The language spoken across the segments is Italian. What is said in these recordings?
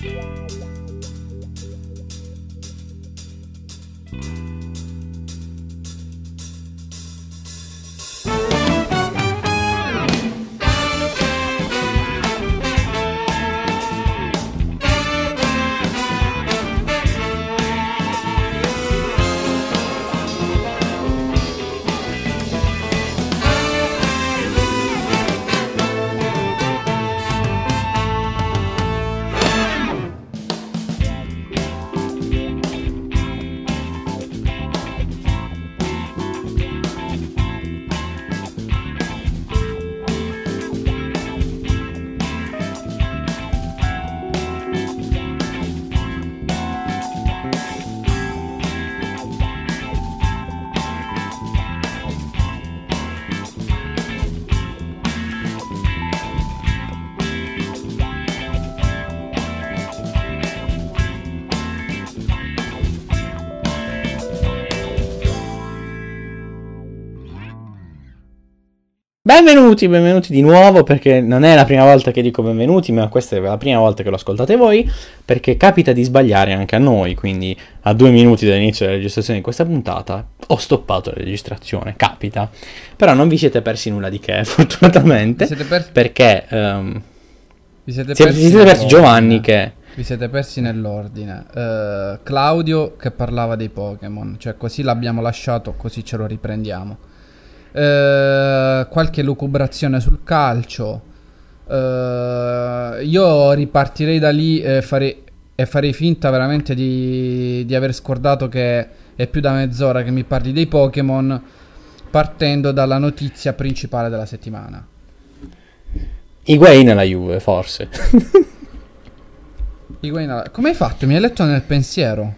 Thank you. Benvenuti, benvenuti di nuovo perché non è la prima volta che dico benvenuti, ma questa è la prima volta che lo ascoltate voi perché capita di sbagliare anche a noi, quindi a due minuti dall'inizio della registrazione di questa puntata ho stoppato la registrazione, capita. Però non vi siete persi nulla di che, fortunatamente, vi siete persi... perché um, vi siete persi, vi siete persi Giovanni che... Vi siete persi nell'ordine. Uh, Claudio che parlava dei Pokémon, cioè così l'abbiamo lasciato, così ce lo riprendiamo eh, qualche lucubrazione sul calcio. Eh, io ripartirei da lì e farei, e farei finta veramente di, di, aver scordato che è più da mezz'ora che mi parli dei Pokémon, partendo dalla notizia principale della settimana. Higuain alla Juve, forse. Higuain alla... Come hai fatto? Mi hai letto nel pensiero.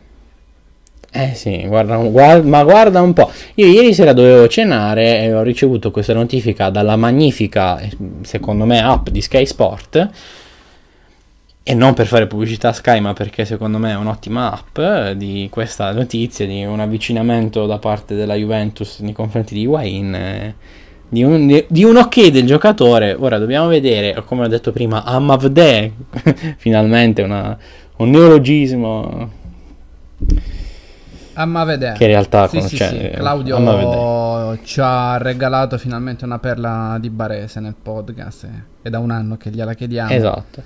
Eh sì, guarda, guarda, ma guarda un po'. Io ieri sera dovevo cenare e ho ricevuto questa notifica dalla magnifica, secondo me, app di Sky Sport. E non per fare pubblicità a Sky, ma perché secondo me è un'ottima app eh, di questa notizia di un avvicinamento da parte della Juventus nei confronti di Wayne. Eh, di, un, di un, ok del giocatore. Ora dobbiamo vedere, come ho detto prima, Amavde. Finalmente una, un neologismo Amma Che in realtà sì, con... sì, cioè, sì. Eh, Claudio ci ha regalato finalmente una perla di Barese nel podcast. Eh, è da un anno che gliela chiediamo. Esatto.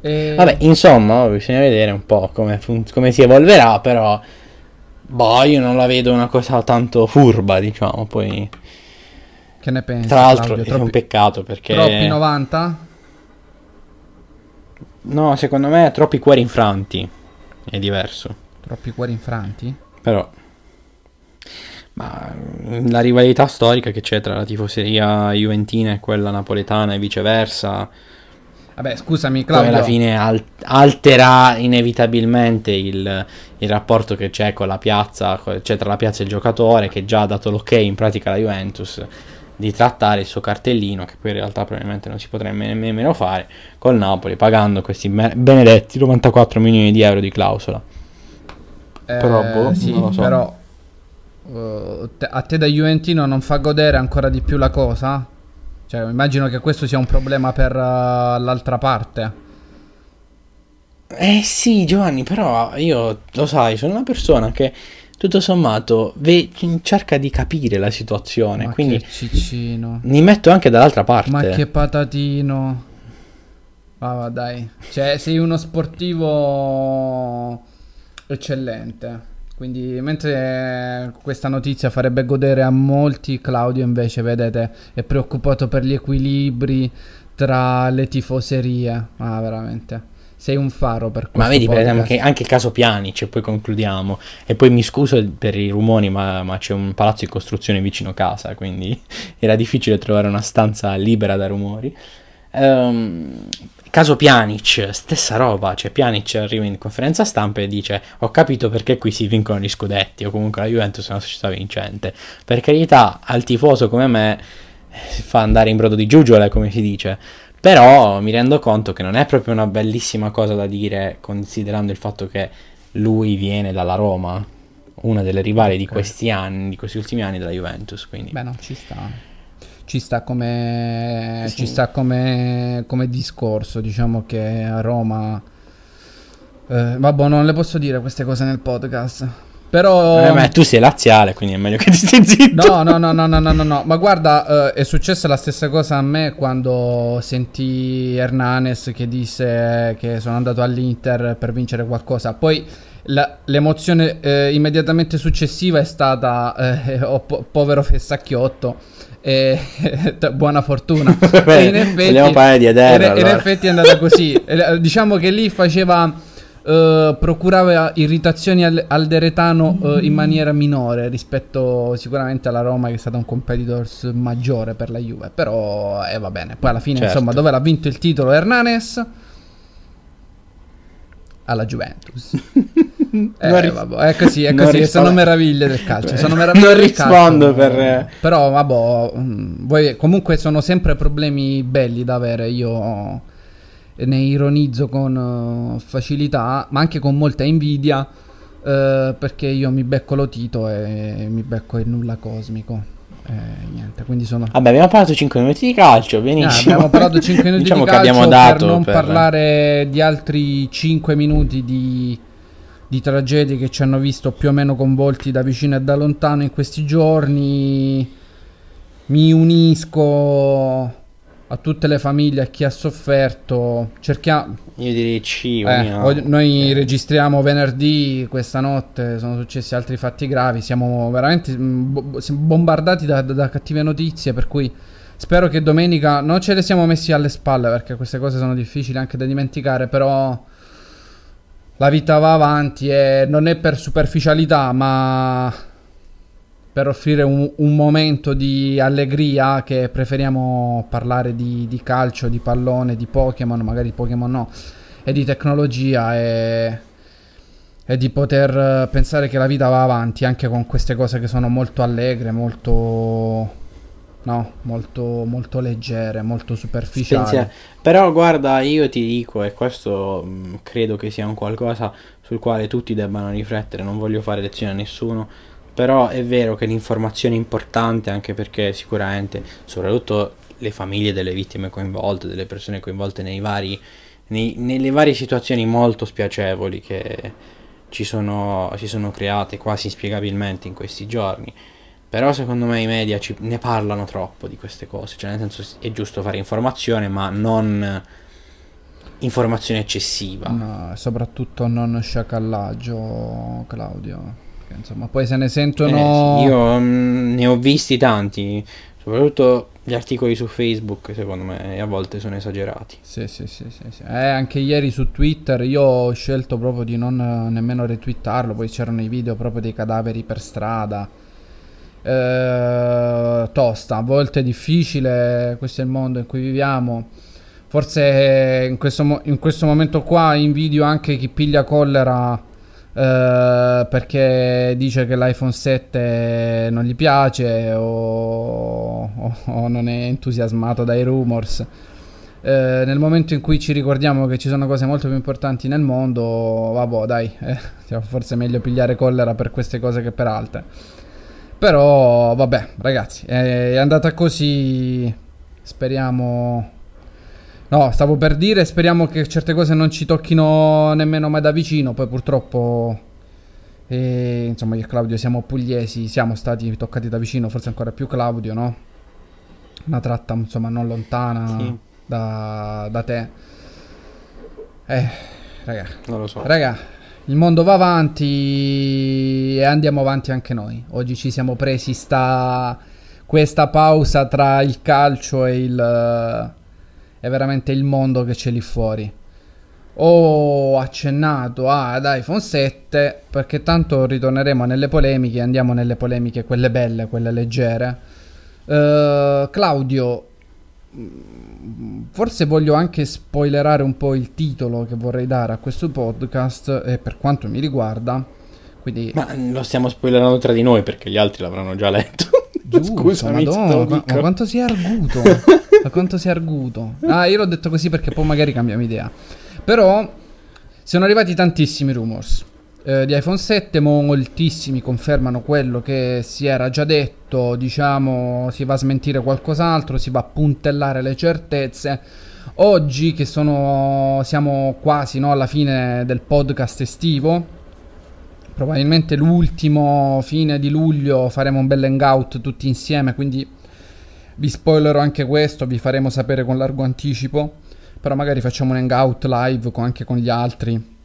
E... Vabbè, insomma, oh, bisogna vedere un po' come, fun- come si evolverà, però... Boh, io non la vedo una cosa tanto furba, diciamo, poi... Che ne pensi? Tra l'altro Claudio? è troppi... un peccato perché... Troppi 90? No, secondo me troppi cuori infranti è diverso. Troppi cuori infranti? Però... Ma mm, la rivalità storica che c'è tra la tifoseria juventina e quella napoletana e viceversa... Vabbè, scusami, Claudio. Poi alla fine al- alterà inevitabilmente il, il, rapporto che c'è con la piazza, c'è tra la piazza e il giocatore, che già ha dato l'ok in pratica alla Juventus di trattare il suo cartellino, che poi in realtà probabilmente non si potrebbe nemmeno fare, col Napoli, pagando questi benedetti 94 milioni di euro di clausola. Eh, però, boh, sì, non lo so. però uh, a te da Juventino non fa godere ancora di più la cosa? Cioè, immagino che questo sia un problema per uh, l'altra parte. Eh sì, Giovanni, però io lo sai, sono una persona che tutto sommato ve- cerca di capire la situazione. Ma quindi mi metto anche dall'altra parte. Ma che patatino. Ah, va dai. Cioè, sei uno sportivo eccellente. Quindi, mentre questa notizia farebbe godere a molti, Claudio invece, vedete, è preoccupato per gli equilibri tra le tifoserie. Ah, veramente sei un faro per questo. Ma vedi, per esempio, anche, anche il caso Pianic, cioè, e poi concludiamo. E poi mi scuso per i rumori, ma, ma, c'è un palazzo in costruzione vicino casa, quindi era difficile trovare una stanza libera da rumori. Um, caso Pianic, stessa roba, cioè Pianic arriva in conferenza stampa e dice ho capito perché qui si vincono gli scudetti o comunque la Juventus è una società vincente. Per carità, al tifoso come me eh, fa andare in brodo di giugiola, come si dice però mi rendo conto che non è proprio una bellissima cosa da dire considerando il fatto che lui viene dalla Roma, una delle rivali okay. di questi anni, di questi ultimi anni della Juventus. Quindi. Beh no, ci sta. Ci sta, come, sì. ci sta come, come discorso, diciamo che a Roma... Eh, vabbè, non le posso dire queste cose nel podcast. Però... Eh, ma tu sei laziale, quindi è meglio che ti stai zitto. No, no, no, no, no, no, no, Ma guarda, eh, è successa la stessa cosa a me quando sentì Hernanes che disse che sono andato all'Inter per vincere qualcosa. Poi la, l'emozione eh, immediatamente successiva è stata, eh, oh, po- povero Fessacchiotto. E, buona fortuna. Beh, in effetti, vogliamo parlare di Eder. In, allora. in effetti è andata così. diciamo che lì faceva eh, procurava irritazioni al, al Deretano eh, in maniera minore rispetto sicuramente alla Roma che è stata un competitor maggiore per la Juve, però eh, va bene. Poi alla fine, certo. insomma, dove l'ha vinto il titolo Hernanes? alla Juventus. eh, ris- vabbè, è così, è così, sono meraviglie del calcio. Sono meraviglie non rispondo calcio, per... Eh. Però, vabbè, mm, comunque sono sempre problemi belli da avere. Io ne ironizzo con eh, facilità, ma anche con molta invidia, eh, perché io mi becco l'otito e mi becco il nulla cosmico. Eh, niente, quindi sono... Vabbè, abbiamo parlato 5 minuti di calcio, eh, benissimo. Eh, abbiamo parlato 5 minuti diciamo di calcio per non per... parlare di altri 5 minuti di, di tragedie che ci hanno visto più o meno convolti da vicino e da lontano in questi giorni. Mi unisco a tutte le famiglie, a chi ha sofferto. Cerchiamo. Io direi C. Eh, noi eh. registriamo venerdì, questa notte sono successi altri fatti gravi. Siamo veramente mm, bombardati da, da, da, cattive notizie. Per cui spero che domenica non ce le siamo messi alle spalle perché queste cose sono difficili anche da dimenticare. Però la vita va avanti e non è per superficialità, ma per offrire un, un, momento di allegria che preferiamo parlare di, di, calcio, di pallone, di Pokémon, magari Pokémon no, e di tecnologia e, e, di poter pensare che la vita va avanti anche con queste cose che sono molto allegre, molto, no, molto, molto leggere, molto superficiali. Spenzia. Però guarda, io ti dico, e questo mh, mm, credo che sia un qualcosa sul quale tutti debbano riflettere, non voglio fare lezione a nessuno però è vero che l'informazione è importante anche perché sicuramente, soprattutto le famiglie delle vittime coinvolte, delle persone coinvolte nei vari, nei, nelle varie situazioni molto spiacevoli che ci sono, si sono create quasi inspiegabilmente in questi giorni. Però secondo me i media ci, ne parlano troppo di queste cose, cioè nel senso è giusto fare informazione ma non informazione eccessiva. No, soprattutto non sciacallaggio Claudio. Perché, insomma, poi se ne sentono... Eh, io mh, mm, ne ho visti tanti, soprattutto gli articoli su Facebook, secondo me, a volte sono esagerati. Sì, sì, sì, sì, sì. Eh, anche ieri su Twitter io ho scelto proprio di non eh, nemmeno retweetarlo poi c'erano i video proprio dei cadaveri per strada. Eh, tosta, a volte è difficile, questo è il mondo in cui viviamo. Forse eh, in questo, in questo momento qua invidio anche chi piglia collera eh, perché dice che l'iPhone 7 non gli piace o, o, o non è entusiasmato dai rumors. Eh, nel momento in cui ci ricordiamo che ci sono cose molto più importanti nel mondo, vabbè, dai, eh, forse è meglio pigliare collera per queste cose che per altre. Però, vabbè, ragazzi, è andata così. Speriamo No, stavo per dire, speriamo che certe cose non ci tocchino nemmeno mai da vicino, poi purtroppo... E, eh, insomma, io e Claudio siamo pugliesi, siamo stati toccati da vicino, forse ancora più Claudio, no? Una tratta, insomma, non lontana sì. da, da, te. Eh, raga. Non lo so. Raga, il mondo va avanti e andiamo avanti anche noi. Oggi ci siamo presi sta, questa pausa tra il calcio e il è veramente il mondo che c'è lì fuori. Ho oh, accennato ad iPhone 7 perché tanto ritorneremo nelle polemiche, andiamo nelle polemiche quelle belle, quelle leggere. Uh, Claudio, mm, forse voglio anche spoilerare un po' il titolo che vorrei dare a questo podcast e eh, per quanto mi riguarda. Quindi... Ma lo stiamo spoilerando tra di noi perché gli altri l'avranno già letto. Giusto, Scusa, Madonna, ma, ma quanto sei arguto. Ma quanto sei arguto? Ah, io l'ho detto così perché poi magari cambiamo idea. Però sono arrivati tantissimi rumors eh, di iPhone 7, moltissimi confermano quello che si era già detto, diciamo si va a smentire qualcos'altro, si va a puntellare le certezze. Oggi che sono, siamo quasi no, alla fine del podcast estivo, probabilmente l'ultimo fine di luglio faremo un bel hangout tutti insieme, quindi vi spoilerò anche questo, vi faremo sapere con largo anticipo, però magari facciamo un hangout live con, anche con gli altri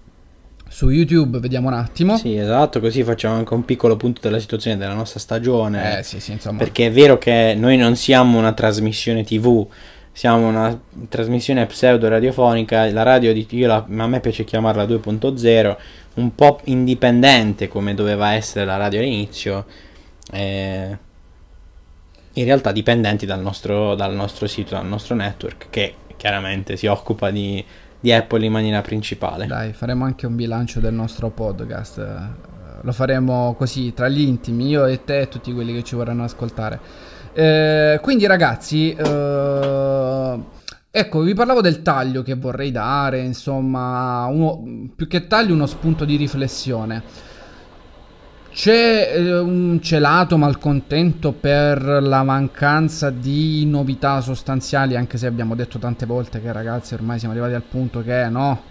su YouTube, vediamo un attimo. Sì, esatto, così facciamo anche un piccolo punto della situazione della nostra stagione. Eh sì, sì, insomma. Perché è vero che noi non siamo una trasmissione TV, siamo una trasmissione pseudo radiofonica, la radio di io la, a me piace chiamarla 2.0, un po' indipendente come doveva essere la radio all'inizio. Eh in realtà dipendenti dal nostro, dal nostro sito, dal nostro network, che chiaramente si occupa di, di Apple in maniera principale. Dai, faremo anche un bilancio del nostro podcast. Eh, lo faremo così tra gli intimi, io e te e tutti quelli che ci vorranno ascoltare. Eh, quindi ragazzi, eh, ecco, vi parlavo del taglio che vorrei dare, insomma, uno, più che taglio uno spunto di riflessione. C'è eh, un celato malcontento per la mancanza di novità sostanziali, anche se abbiamo detto tante volte che ragazzi ormai siamo arrivati al punto che no,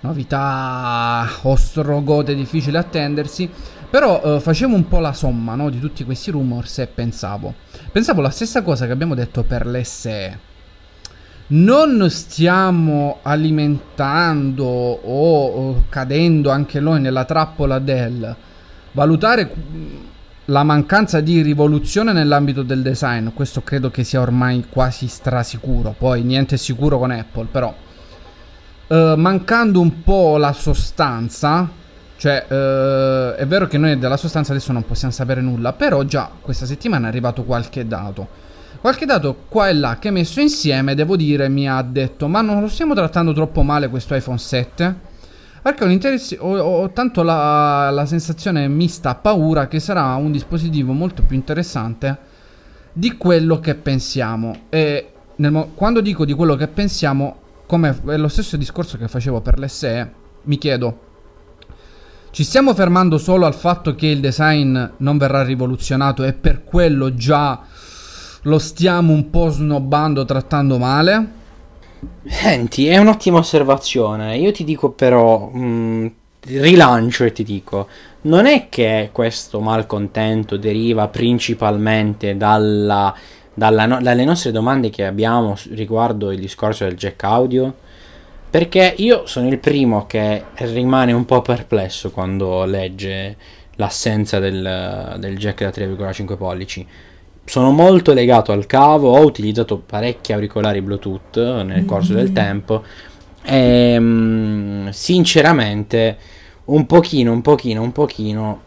novità ostrogote, difficile attendersi. Però eh, facevo un po' la somma no, di tutti questi rumors e pensavo. Pensavo la stessa cosa che abbiamo detto per l'SE. non stiamo alimentando o cadendo anche noi nella trappola del valutare la mancanza di rivoluzione nell'ambito del design, questo credo che sia ormai quasi strasicuro, poi niente è sicuro con Apple, però eh, mancando un po' la sostanza, cioè eh, è vero che noi della sostanza adesso non possiamo sapere nulla, però già questa settimana è arrivato qualche dato. Qualche dato qua e là che messo insieme, devo dire, mi ha detto, ma non lo stiamo trattando troppo male questo iPhone 7? Perché ho, ho, ho tanto la, la sensazione mista a paura che sarà un dispositivo molto più interessante di quello che pensiamo. E quando dico di quello che pensiamo, come è lo stesso discorso che facevo per l'SE, mi chiedo, ci stiamo fermando solo al fatto che il design non verrà rivoluzionato e per quello già lo stiamo un po' snobbando, trattando male? Senti, è un'ottima osservazione. Io ti dico però, mh, mm, rilancio e ti dico, non è che questo malcontento deriva principalmente dalla, dalla no- dalle nostre domande che abbiamo riguardo il discorso del jack audio? Perché io sono il primo che rimane un po' perplesso quando legge l'assenza del, del jack da 3,5 pollici sono molto legato al cavo, ho utilizzato parecchi auricolari Bluetooth nel corso mm-hmm. del mm. tempo e mm, sinceramente un pochino, un pochino, un pochino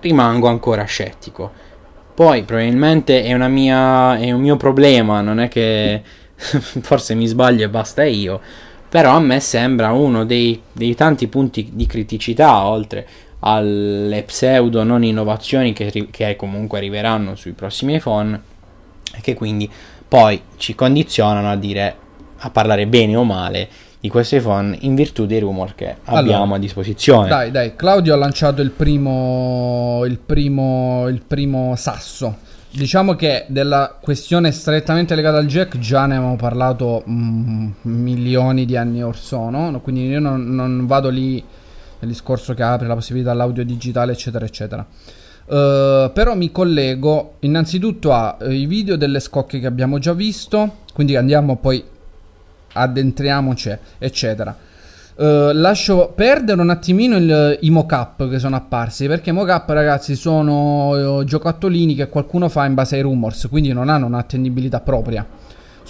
rimango ancora scettico. Poi probabilmente è, mia, è un mio problema, non è che forse mi sbaglio e basta io, però a me sembra uno dei, dei tanti punti di criticità, oltre alle pseudo non innovazioni che, che comunque arriveranno sui prossimi iPhone e che quindi poi ci condizionano a dire a parlare bene o male di questo iPhone in virtù dei rumor che allora, abbiamo a disposizione. Dai, dai, Claudio ha lanciato il primo, il primo, il primo sasso. Diciamo che della questione strettamente legata al jack già ne abbiamo parlato mm, milioni di anni or sono, quindi io non, non vado lì il discorso che apre la possibilità all'audio digitale, eccetera, eccetera. Uh, però mi collego innanzitutto ai eh, video delle scocche che abbiamo già visto, quindi andiamo poi addentriamoci, eccetera. Uh, lascio perdere un attimino il, i mock-up che sono apparsi, perché i mock-up ragazzi sono giocattolini che qualcuno fa in base ai rumors, quindi non hanno un'attendibilità propria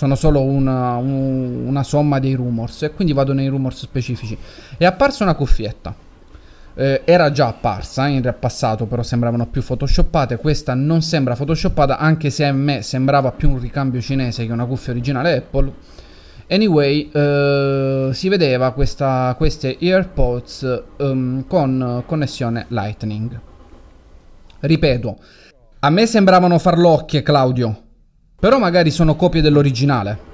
sono solo una, un, una somma dei rumors e quindi vado nei rumors specifici. È apparsa una cuffietta. Eh, era già apparsa in passato, però sembravano più photoshoppate. Questa non sembra photoshoppata, anche se a me sembrava più un ricambio cinese che una cuffia originale Apple. Anyway, eh, si vedeva questa, queste AirPods um, con connessione Lightning. Ripeto, a me sembravano farlocchie, Claudio però magari sono copie dell'originale.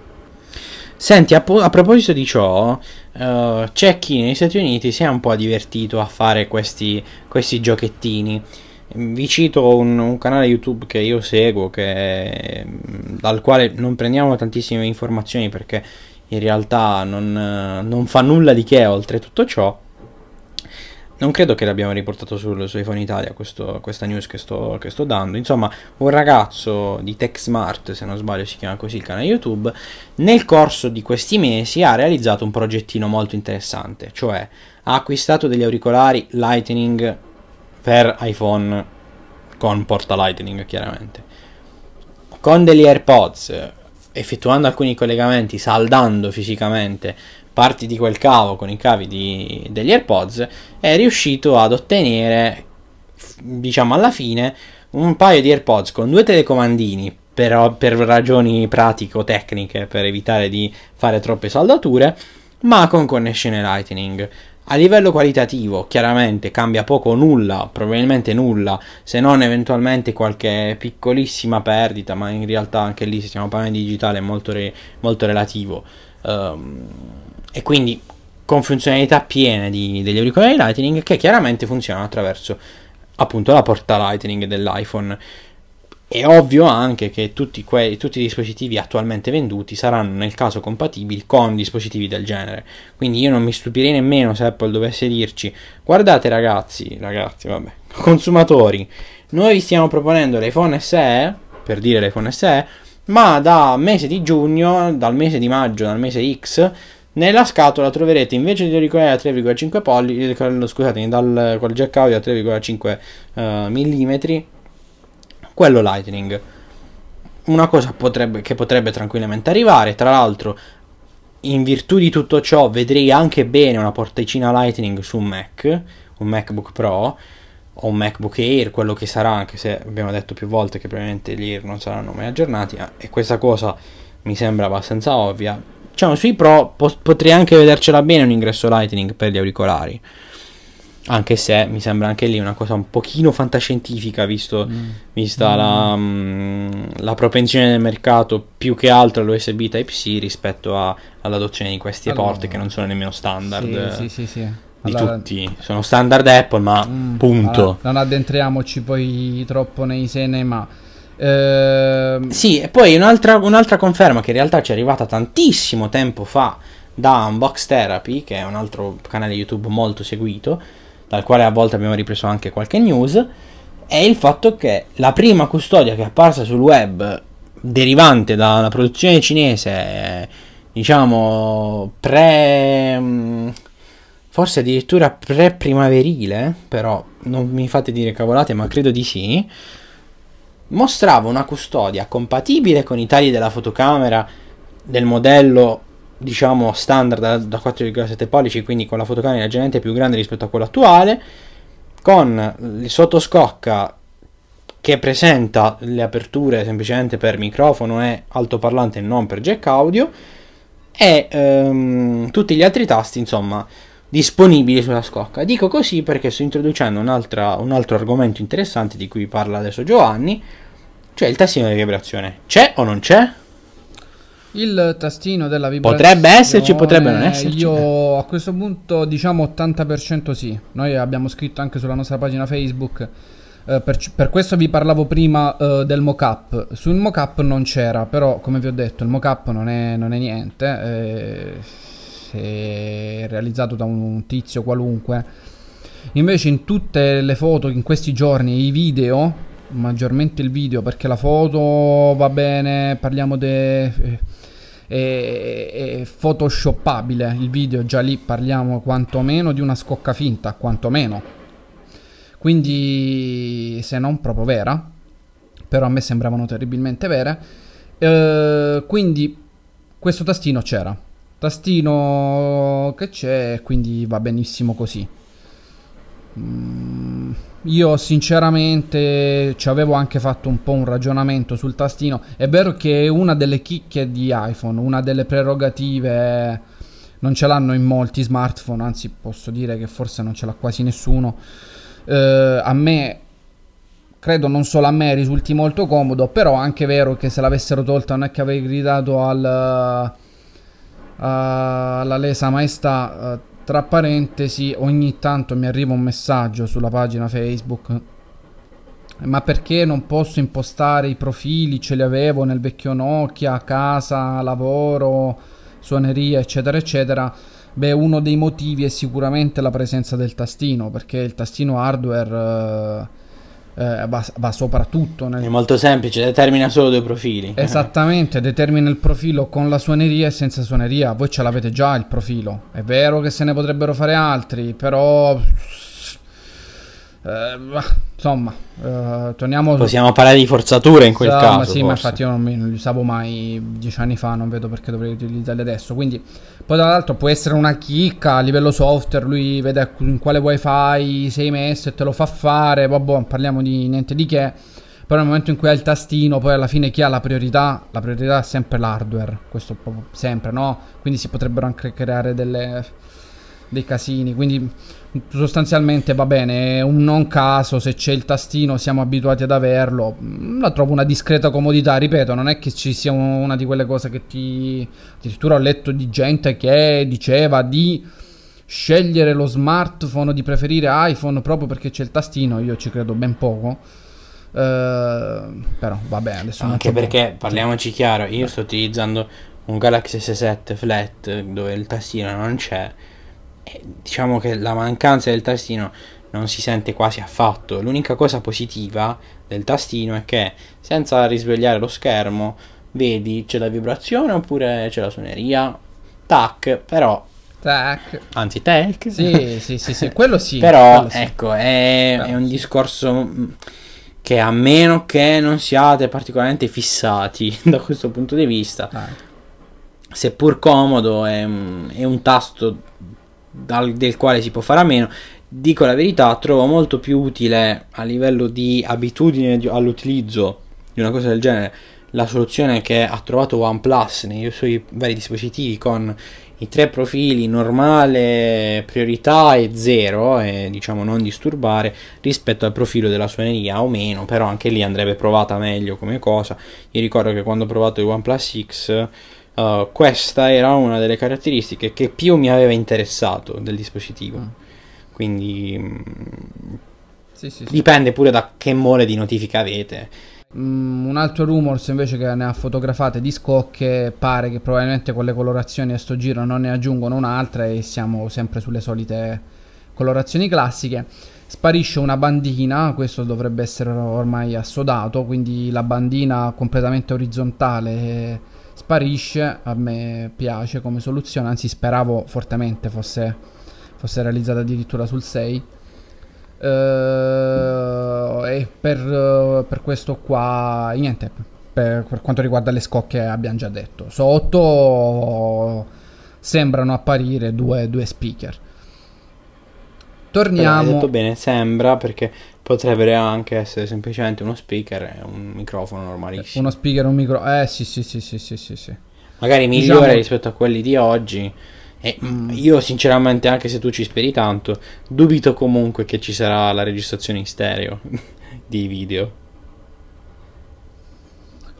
Senti, a, po- a, proposito di ciò, uh, c'è chi negli Stati Uniti si è un po' divertito a fare questi, questi giochettini. Vi cito un, un, canale YouTube che io seguo, che, mm, dal quale non prendiamo tantissime informazioni perché in realtà non, eh, non fa nulla di che oltre tutto ciò non credo che l'abbiamo riportato sul, su iPhone Italia questo, questa news che sto, che sto, dando. Insomma, un ragazzo di TechSmart, se non sbaglio si chiama così il canale YouTube, nel corso di questi mesi ha realizzato un progettino molto interessante, cioè ha acquistato degli auricolari Lightning per iPhone con porta Lightning, chiaramente. Con degli AirPods, effettuando alcuni collegamenti, saldando fisicamente parti di quel cavo con i cavi di, degli AirPods, è riuscito ad ottenere, diciamo alla fine, un paio di AirPods con due telecomandini però per ragioni pratico-tecniche, per evitare di fare troppe saldature, ma con connessione Lightning. A livello qualitativo, chiaramente cambia poco o nulla, probabilmente nulla, se non eventualmente qualche piccolissima perdita, ma in realtà anche lì se stiamo parlando di digitale è molto, re- molto relativo. Um, e quindi con funzionalità piene di, degli auricolari Lightning che chiaramente funzionano attraverso appunto la porta Lightning dell'iPhone. È ovvio anche che tutti, que- tutti, i dispositivi attualmente venduti saranno nel caso compatibili con dispositivi del genere. Quindi io non mi stupirei nemmeno se Apple dovesse dirci: guardate ragazzi, ragazzi, vabbè, consumatori, noi vi stiamo proponendo l'iPhone SE, per dire l'iPhone SE, ma da mese di giugno, dal mese di maggio, dal mese X nella scatola troverete invece di auricolare a 3,5 pollici, scusatemi, dal col jack audio a 3,5 eh, mm, quello Lightning. Una cosa potrebbe, che potrebbe tranquillamente arrivare, tra l'altro in virtù di tutto ciò vedrei anche bene una porticina Lightning su un Mac, un MacBook Pro o un MacBook Air, quello che sarà, anche se abbiamo detto più volte che probabilmente gli Air non saranno mai aggiornati, eh, e questa cosa mi sembra abbastanza ovvia, diciamo sui pro po- potrei anche vedercela bene un ingresso Lightning per gli auricolari anche se mi sembra anche lì una cosa un pochino fantascientifica visto, mm. vista mm. La, mm, mh, la, propensione del mercato più che altro all'USB Type-C rispetto a, all'adozione di queste allora, port che non sono nemmeno standard sì, sì, sì, di allora, tutti sono standard Apple ma mm, punto allora, non addentriamoci poi troppo nei sene ma eh... Sì, e poi un'altra, un'altra conferma che in realtà ci è arrivata tantissimo tempo fa da Unbox Therapy, che è un altro canale YouTube molto seguito, dal quale a volte abbiamo ripreso anche qualche news, è il fatto che la prima custodia che è apparsa sul web derivante dalla produzione cinese, diciamo pre mm, forse addirittura pre primaverile, però non mi fate dire cavolate, ma credo di sì mostrava una custodia compatibile con i tagli della fotocamera del modello diciamo standard da 4,7 pollici quindi con la fotocamera leggermente più grande rispetto a quella attuale con il sottoscocca che presenta le aperture semplicemente per microfono e altoparlante non per jack audio e ehm, tutti gli altri tasti insomma disponibili sulla scocca. Dico così perché sto introducendo un, altro argomento interessante di cui parla adesso Giovanni, cioè il tastino della vibrazione. C'è o non c'è? Il tastino della vibrazione potrebbe esserci, potrebbe non esserci. Io a questo punto diciamo 80% sì. Noi abbiamo scritto anche sulla nostra pagina Facebook. Eh, per, per, questo vi parlavo prima eh, del mock-up. Sul mock-up non c'era, però come vi ho detto, il mock-up non è, non è niente. Eh, che è realizzato da un tizio qualunque. Invece in tutte le foto in questi giorni, i video, maggiormente il video, perché la foto va bene, parliamo di... Eh, è, photoshoppabile il video già lì parliamo quantomeno di una scocca finta quantomeno quindi se non proprio vera però a me sembravano terribilmente vere eh, quindi questo tastino c'era tastino che c'è quindi va benissimo così mm, io sinceramente ci avevo anche fatto un po' un ragionamento sul tastino è vero che è una delle chicche di iPhone una delle prerogative non ce l'hanno in molti smartphone anzi posso dire che forse non ce l'ha quasi nessuno eh, a me credo non solo a me risulti molto comodo però anche è anche vero che se l'avessero tolta non è che avrei gridato al eh, la lesa maestà, eh, tra parentesi, ogni tanto mi arriva un messaggio sulla pagina Facebook ma perché non posso impostare i profili? Ce li avevo nel vecchio Nokia, casa, lavoro, suoneria, eccetera, eccetera. Beh, uno dei motivi è sicuramente la presenza del tastino, perché il tastino hardware eh, eh, va, va soprattutto nel... È molto semplice, determina solo due profili. Esattamente, determina il profilo con la suoneria e senza suoneria. Voi ce l'avete già il profilo. È vero che se ne potrebbero fare altri, però eh, insomma, eh, torniamo. Possiamo parlare di forzature in quel sì, caso. sì, forse. ma infatti io non, non li usavo mai dieci anni fa, non vedo perché dovrei utilizzarli adesso. Quindi, poi tra l'altro, può essere una chicca a livello software. Lui vede in quale wifi sei messo e te lo fa fare. Vabbè, boh, parliamo di niente di che. Però nel momento in cui hai il tastino, poi alla fine chi ha la priorità? La priorità è sempre l'hardware. Questo sempre, no? Quindi si potrebbero anche creare delle, dei casini. Quindi sostanzialmente va bene, è un non caso, se c'è il tastino siamo abituati ad averlo, mm, la trovo una discreta comodità, ripeto, non è che ci sia una di quelle cose che ti... addirittura ho letto di gente che diceva di scegliere lo smartphone, di preferire iPhone proprio perché c'è il tastino, io ci credo ben poco. Uh, però vabbè adesso anche perché parliamoci chiaro io sto utilizzando un Galaxy S7 flat dove il tastino non c'è eh, diciamo che la mancanza del tastino non si sente quasi affatto. L'unica cosa positiva del tastino è che senza risvegliare lo schermo vedi c'è la vibrazione oppure c'è la suoneria. Tac, però Tac. Anzi, tech. Sì, sì, sì, sì, quello sì. Però, quello sì. ecco, è, è, un discorso mm, che a meno che non siate particolarmente fissati da questo punto di vista, ah. seppur comodo, è, è, un tasto dal, del quale si può fare a meno. Dico la verità, trovo molto più utile a livello di abitudine all'utilizzo di una cosa del genere la soluzione che ha trovato OnePlus nei suoi vari dispositivi con i tre profili normale, priorità e zero, e diciamo non disturbare, rispetto al profilo della suoneria o meno, però anche lì andrebbe provata meglio come cosa. Io ricordo che quando ho provato il OnePlus X uh, questa era una delle caratteristiche che più mi aveva interessato del dispositivo. Mm. Quindi mh, sì, sì, dipende pure da che mole di notifica avete. Mm, un altro rumors invece che ne ha fotografate di scocche pare che probabilmente con le colorazioni a sto giro non ne aggiungono un'altra e siamo sempre sulle solite colorazioni classiche sparisce una bandina, questo dovrebbe essere ormai assodato, quindi la bandina completamente orizzontale sparisce, a me piace come soluzione, anzi speravo fortemente fosse, fosse realizzata addirittura sul 6. Eh, e per, per questo qua niente per, per, quanto riguarda le scocche abbiamo già detto sotto sembrano apparire due, due speaker torniamo. Però detto bene, sembra perché Potrebbe anche essere semplicemente uno speaker e un microfono normalissimo. Uno speaker e un microfono. Eh sì, sì, sì, sì, sì, sì, sì. Magari migliore diciamo... rispetto a quelli di oggi. E mm, mm. io sinceramente, anche se tu ci speri tanto, dubito comunque che ci sarà la registrazione in stereo di video.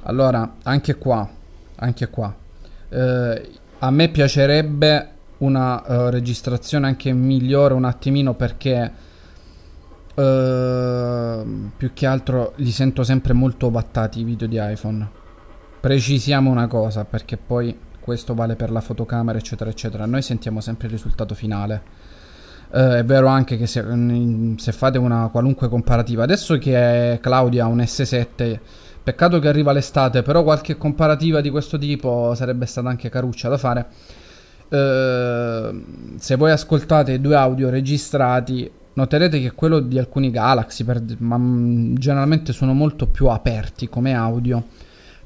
Allora, anche qua, anche qua. Eh, a me piacerebbe una uh, registrazione anche migliore un attimino perché Uh, più che altro li sento sempre molto battati i video di iPhone. Precisiamo una cosa, perché poi questo vale per la fotocamera, eccetera, eccetera. Noi sentiamo sempre il risultato finale. Uh, è vero anche che se, mm, se, fate una qualunque comparativa, adesso che Claudia ha un S7, peccato che arriva l'estate, però qualche comparativa di questo tipo sarebbe stata anche caruccia da fare. Uh, se voi ascoltate due audio registrati noterete che quello di alcuni Galaxy per, ma, mm, generalmente sono molto più aperti come audio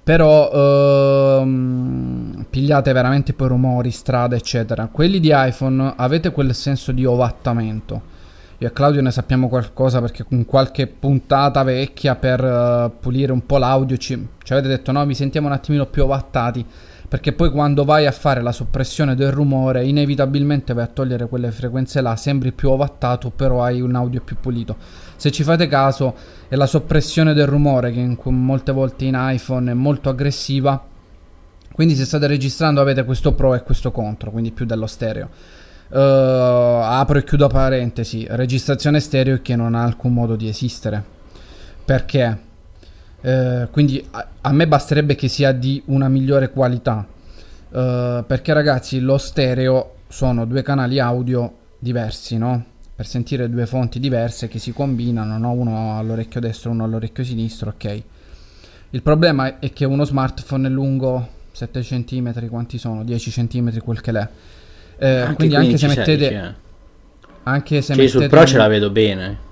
però ehm, pigliate veramente poi rumori, strade, eccetera quelli di iPhone avete quel senso di ovattamento io e Claudio ne sappiamo qualcosa perché con qualche puntata vecchia per uh, pulire un po' l'audio ci, ci avete detto no vi sentiamo un attimino più ovattati perché poi quando vai a fare la soppressione del rumore inevitabilmente vai a togliere quelle frequenze là, sembri più ovattato però hai un audio più pulito. Se ci fate caso è la soppressione del rumore che in, molte volte in iPhone è molto aggressiva, quindi se state registrando avete questo pro e questo contro, quindi più dello stereo. Uh, apro e chiudo parentesi, registrazione stereo che non ha alcun modo di esistere. Perché? Eh, quindi a, a, me basterebbe che sia di una migliore qualità. Eh, perché ragazzi, lo stereo sono due canali audio diversi, no? Per sentire due fonti diverse che si combinano, no? uno all'orecchio destro, uno all'orecchio sinistro, ok. Il problema è che uno smartphone è lungo 7 cm, quanti sono? 10 cm, quel che l'è. Eh, anche quindi anche se mettete... 16, eh. Anche se cioè, mettete... sul Pro un... ce la vedo bene.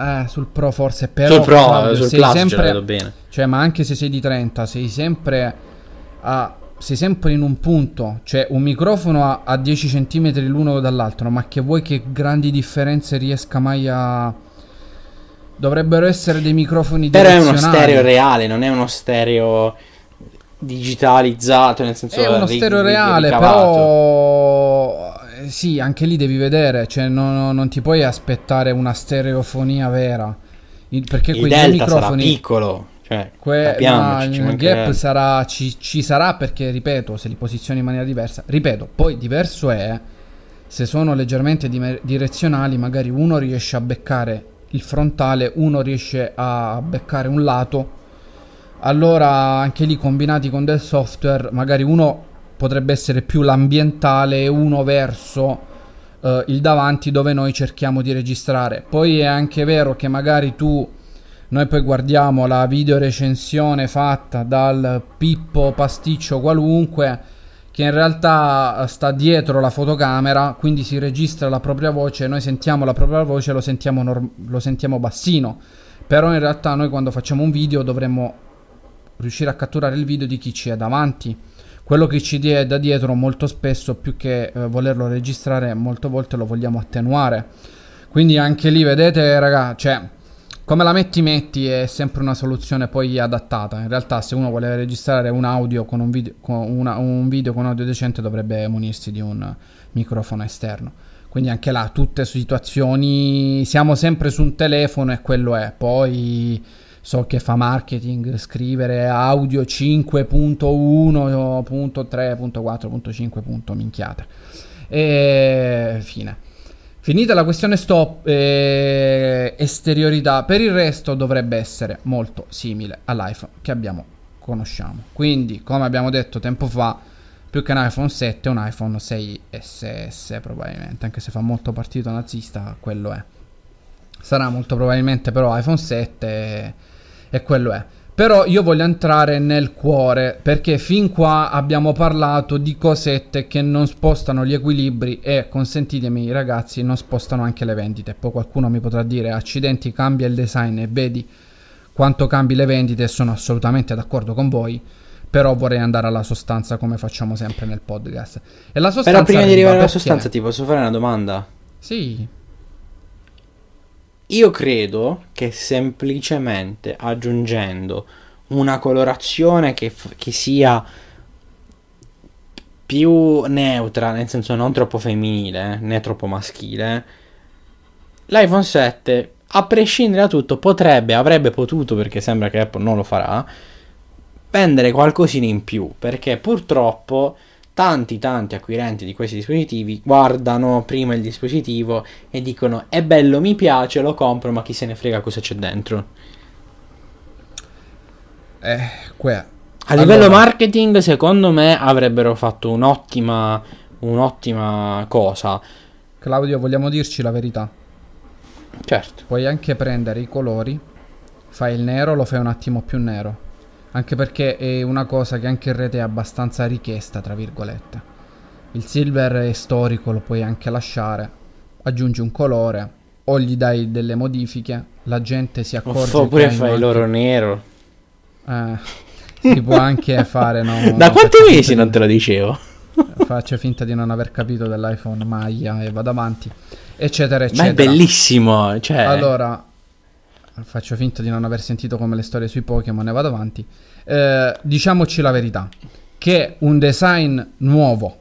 Eh, sul pro forse però sul pro, Claudio, eh, sul sei classico vedo bene. Cioè, ma anche se sei di 30, sei sempre a sei sempre in un punto, cioè un microfono a, a 10 cm l'uno dall'altro, ma che vuoi che grandi differenze riesca mai a dovrebbero essere dei microfoni Però è uno stereo reale, non è uno stereo digitalizzato, nel senso è uno stereo reale, ricavato. però eh, sì, anche lì devi vedere, cioè non, non ti puoi aspettare una stereofonia vera. Il, perché il quei delta microfoni... sarà piccolo, cioè, que- ma il gap sarà, ci, ci, sarà perché, ripeto, se li posizioni in maniera diversa, ripeto, poi diverso è se sono leggermente di- direzionali, magari uno riesce a beccare il frontale, uno riesce a beccare un lato, allora anche lì combinati con del software, magari uno potrebbe essere più l'ambientale, uno verso eh, il davanti dove noi cerchiamo di registrare. Poi è anche vero che magari tu noi poi guardiamo la video recensione fatta dal Pippo Pasticcio qualunque che in realtà eh, sta dietro la fotocamera, quindi si registra la propria voce, noi sentiamo la propria voce, lo sentiamo, norm- lo sentiamo bassino, però in realtà noi quando facciamo un video dovremmo riuscire a catturare il video di chi ci è davanti quello che ci è da dietro molto spesso più che eh, volerlo registrare molte volte lo vogliamo attenuare quindi anche lì vedete raga cioè come la metti metti è sempre una soluzione poi adattata in realtà se uno vuole registrare un audio con un video con, una, un video con audio decente dovrebbe munirsi di un microfono esterno quindi anche là tutte situazioni siamo sempre su un telefono e quello è poi so che fa marketing, scrivere audio 5.1.3.4.5. minchiata. E fine. Finita la questione stop eh, esteriorità, per il resto dovrebbe essere molto simile all'iPhone che abbiamo conosciamo. Quindi, come abbiamo detto tempo fa, più che un iPhone 7 un iPhone 6 SS probabilmente, anche se fa molto partito nazista, quello è. Sarà molto probabilmente però iPhone 7 e quello è. Però io voglio entrare nel cuore perché fin qua abbiamo parlato di cosette che non spostano gli equilibri e consentitemi ragazzi non spostano anche le vendite. Poi qualcuno mi potrà dire accidenti cambia il design e vedi quanto cambi le vendite sono assolutamente d'accordo con voi. Però vorrei andare alla sostanza come facciamo sempre nel podcast. E la sostanza Però prima di arrivare alla perché... sostanza ti posso fare una domanda? Sì. Io credo che semplicemente aggiungendo una colorazione che, che sia più neutra, nel senso non troppo femminile eh, né troppo maschile, l'iPhone 7 a prescindere da tutto potrebbe, avrebbe potuto perché sembra che Apple non lo farà, vendere qualcosina in più perché purtroppo tanti tanti acquirenti di questi dispositivi guardano prima il dispositivo e dicono è bello, mi piace, lo compro, ma chi se ne frega cosa c'è dentro. Eh, que- a livello marketing, secondo me avrebbero fatto un'ottima, un'ottima cosa. Claudio, vogliamo dirci la verità? Certo. Puoi anche prendere i colori, fai il nero, lo fai un attimo più nero anche perché è una cosa che anche in rete è abbastanza richiesta, tra virgolette. Il silver è storico, lo puoi anche lasciare, aggiungi un colore o gli dai delle modifiche, la gente si accorge... Oppure fai anche... l'oro nero. Eh, si può anche fare, no? Da quanti mesi non te lo dicevo? Eh, faccio finta di non aver capito dell'iPhone Maya e vado avanti, eccetera, eccetera. Ma è bellissimo, cioè... Allora, faccio finta di non aver sentito come le storie sui Pokémon ne vado avanti. Eh, diciamoci la verità, che un design nuovo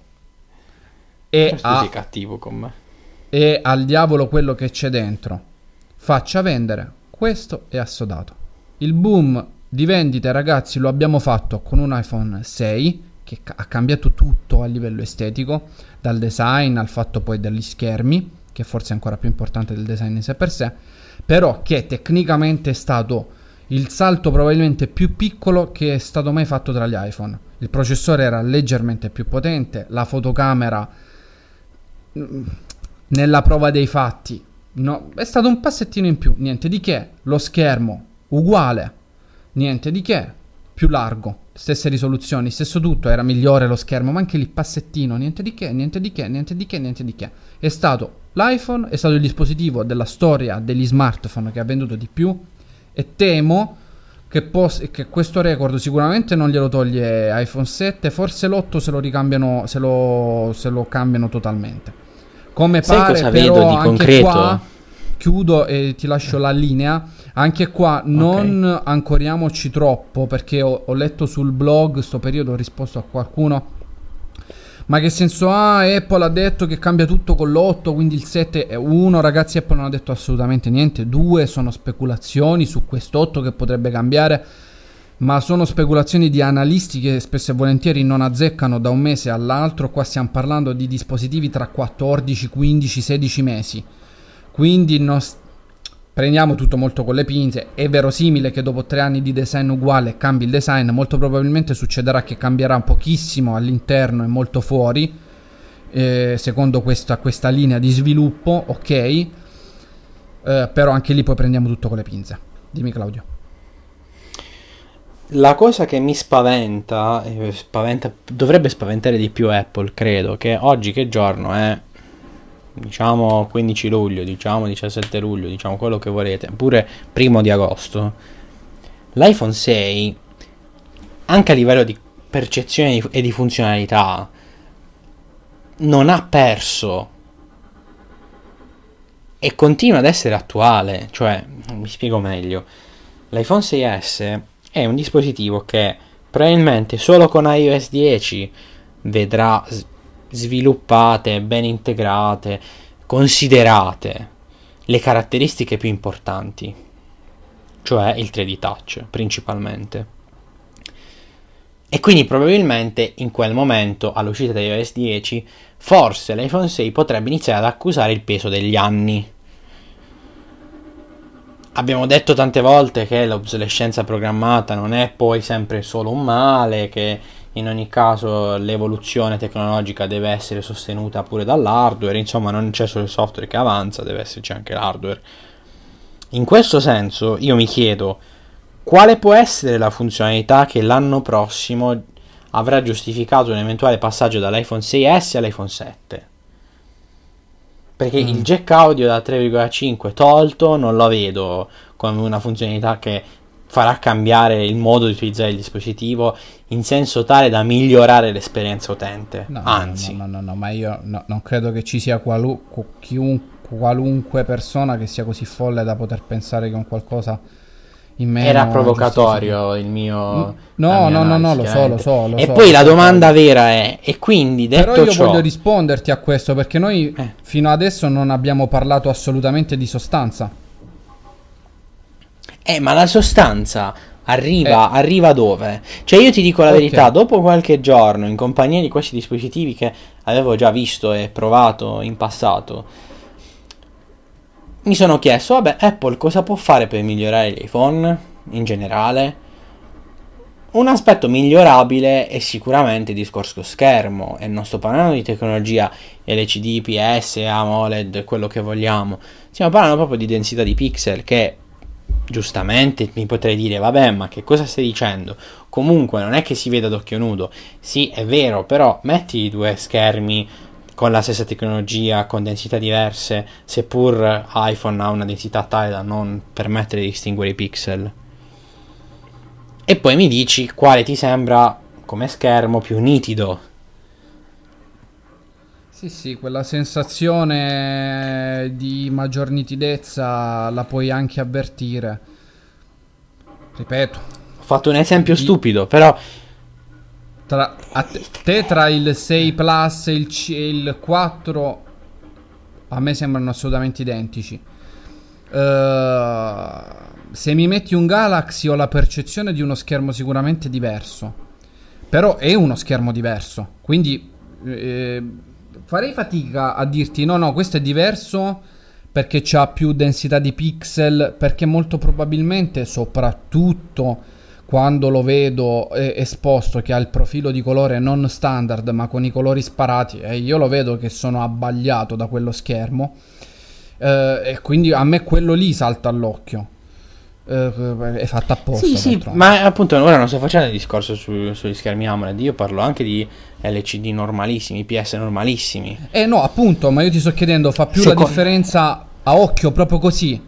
e a, cattivo con me. e al diavolo quello che c'è dentro faccia vendere, questo è assodato. Il boom di vendite ragazzi lo abbiamo fatto con un iPhone 6 che ha cambiato tutto a livello estetico, dal design al fatto poi degli schermi, che forse è ancora più importante del design in sé per sé però che tecnicamente è stato il salto probabilmente più piccolo che è stato mai fatto tra gli iPhone. Il processore era leggermente più potente, la fotocamera mm, nella prova dei fatti no, è stato un passettino in più, niente di che, lo schermo uguale, niente di che, più largo, stesse risoluzioni, stesso tutto, era migliore lo schermo, ma anche lì passettino, niente di che, niente di che, niente di che, niente di che. È stato L'iPhone è stato il dispositivo della storia degli smartphone che ha venduto di più e temo che, poss- che questo record sicuramente non glielo toglie iPhone 7, forse l'8 se lo ricambiano, se lo, se lo cambiano totalmente. Come Sai pare, cosa vedo di concreto? Qua, chiudo e ti lascio la linea. Anche qua non okay. ancoriamoci troppo perché ho, ho letto sul blog, sto periodo ho risposto a qualcuno ma che senso ha? Apple ha detto che cambia tutto con l'8, quindi il 7 è 1. Ragazzi, Apple non ha detto assolutamente niente. Due sono speculazioni su quest'8 che potrebbe cambiare. Ma sono speculazioni di analisti che spesso e volentieri non azzeccano da un mese all'altro. Qua stiamo parlando di dispositivi tra 14, 15, 16 mesi. Quindi non, prendiamo tutto molto con le pinze, è verosimile che dopo tre anni di design uguale cambi il design, molto probabilmente succederà che cambierà pochissimo all'interno e molto fuori, eh, secondo questa, questa, linea di sviluppo, ok, eh, però anche lì poi prendiamo tutto con le pinze. Dimmi Claudio. La cosa che mi spaventa, eh, spaventa dovrebbe spaventare di più Apple, credo, che oggi che giorno è diciamo 15 luglio, diciamo 17 luglio, diciamo quello che volete, pure primo di agosto, l'iPhone 6, anche a livello di percezione e di funzionalità, non ha perso e continua ad essere attuale, cioè, mi spiego meglio, l'iPhone 6S è un dispositivo che probabilmente solo con iOS 10 vedrà sviluppate, ben integrate, considerate le caratteristiche più importanti, cioè il 3D touch principalmente. E quindi probabilmente in quel momento, all'uscita di iOS 10, forse l'iPhone 6 potrebbe iniziare ad accusare il peso degli anni. Abbiamo detto tante volte che l'obsolescenza programmata non è poi sempre solo un male, che in ogni caso l'evoluzione tecnologica deve essere sostenuta pure dall'hardware, insomma non c'è solo il software che avanza, deve esserci anche l'hardware. In questo senso io mi chiedo quale può essere la funzionalità che l'anno prossimo avrà giustificato un eventuale passaggio dall'iPhone 6S all'iPhone 7. Perché mm. il jack audio da 3,5 tolto non lo vedo come una funzionalità che farà cambiare il modo di utilizzare il dispositivo in senso tale da migliorare l'esperienza utente. No, Anzi, no, no, no, no ma io no, non credo che ci sia qualu- qualunque persona che sia così folle da poter pensare che un qualcosa. in Meno, Era provocatorio il mio. No, no, no, no, no, lo so, lo so. Lo e so, poi la domanda vera è: e quindi detto Però io ciò... voglio risponderti a questo perché noi eh. fino adesso non abbiamo parlato assolutamente di sostanza. Eh, ma la sostanza arriva, eh. arriva dove? Cioè, io ti dico la okay. verità, dopo qualche giorno, in compagnia di questi dispositivi che avevo già visto e provato in passato, mi sono chiesto, vabbè, Apple cosa può fare per migliorare l'iPhone in generale? Un aspetto migliorabile è sicuramente il discorso schermo e non sto parlando di tecnologia LCD, IPS, AMOLED, quello che vogliamo. Stiamo parlando proprio di densità di pixel che giustamente mi potrei dire vabbè ma che cosa stai dicendo comunque non è che si veda ad occhio nudo sì è vero però metti i due schermi con la stessa tecnologia con densità diverse seppur iPhone ha una densità tale da non permettere di distinguere i pixel e poi mi dici quale ti sembra come schermo più nitido sì, sì, quella sensazione di maggior nitidezza la puoi anche avvertire. Ripeto. Ho fatto un esempio di... stupido, però... Tra, te, te, tra il 6 Plus e il, C, e il 4 a me sembrano assolutamente identici. Uh, se mi metti un Galaxy ho la percezione di uno schermo sicuramente diverso. Però è uno schermo diverso. Quindi eh, farei fatica a dirti no, no, questo è diverso perché ha più densità di pixel, perché molto probabilmente, soprattutto quando lo vedo eh, esposto che ha il profilo di colore non standard ma con i colori sparati e eh, io lo vedo che sono abbagliato da quello schermo eh, e quindi a me quello lì salta all'occhio eh, è fatta apposta. Sì, sì, ma appunto ora non sto facendo il discorso su, sugli schermi AMOLED, io parlo anche di LCD normalissimi, PS normalissimi. Eh no, appunto, ma io ti sto chiedendo, fa più Secondo... la differenza a occhio, proprio così,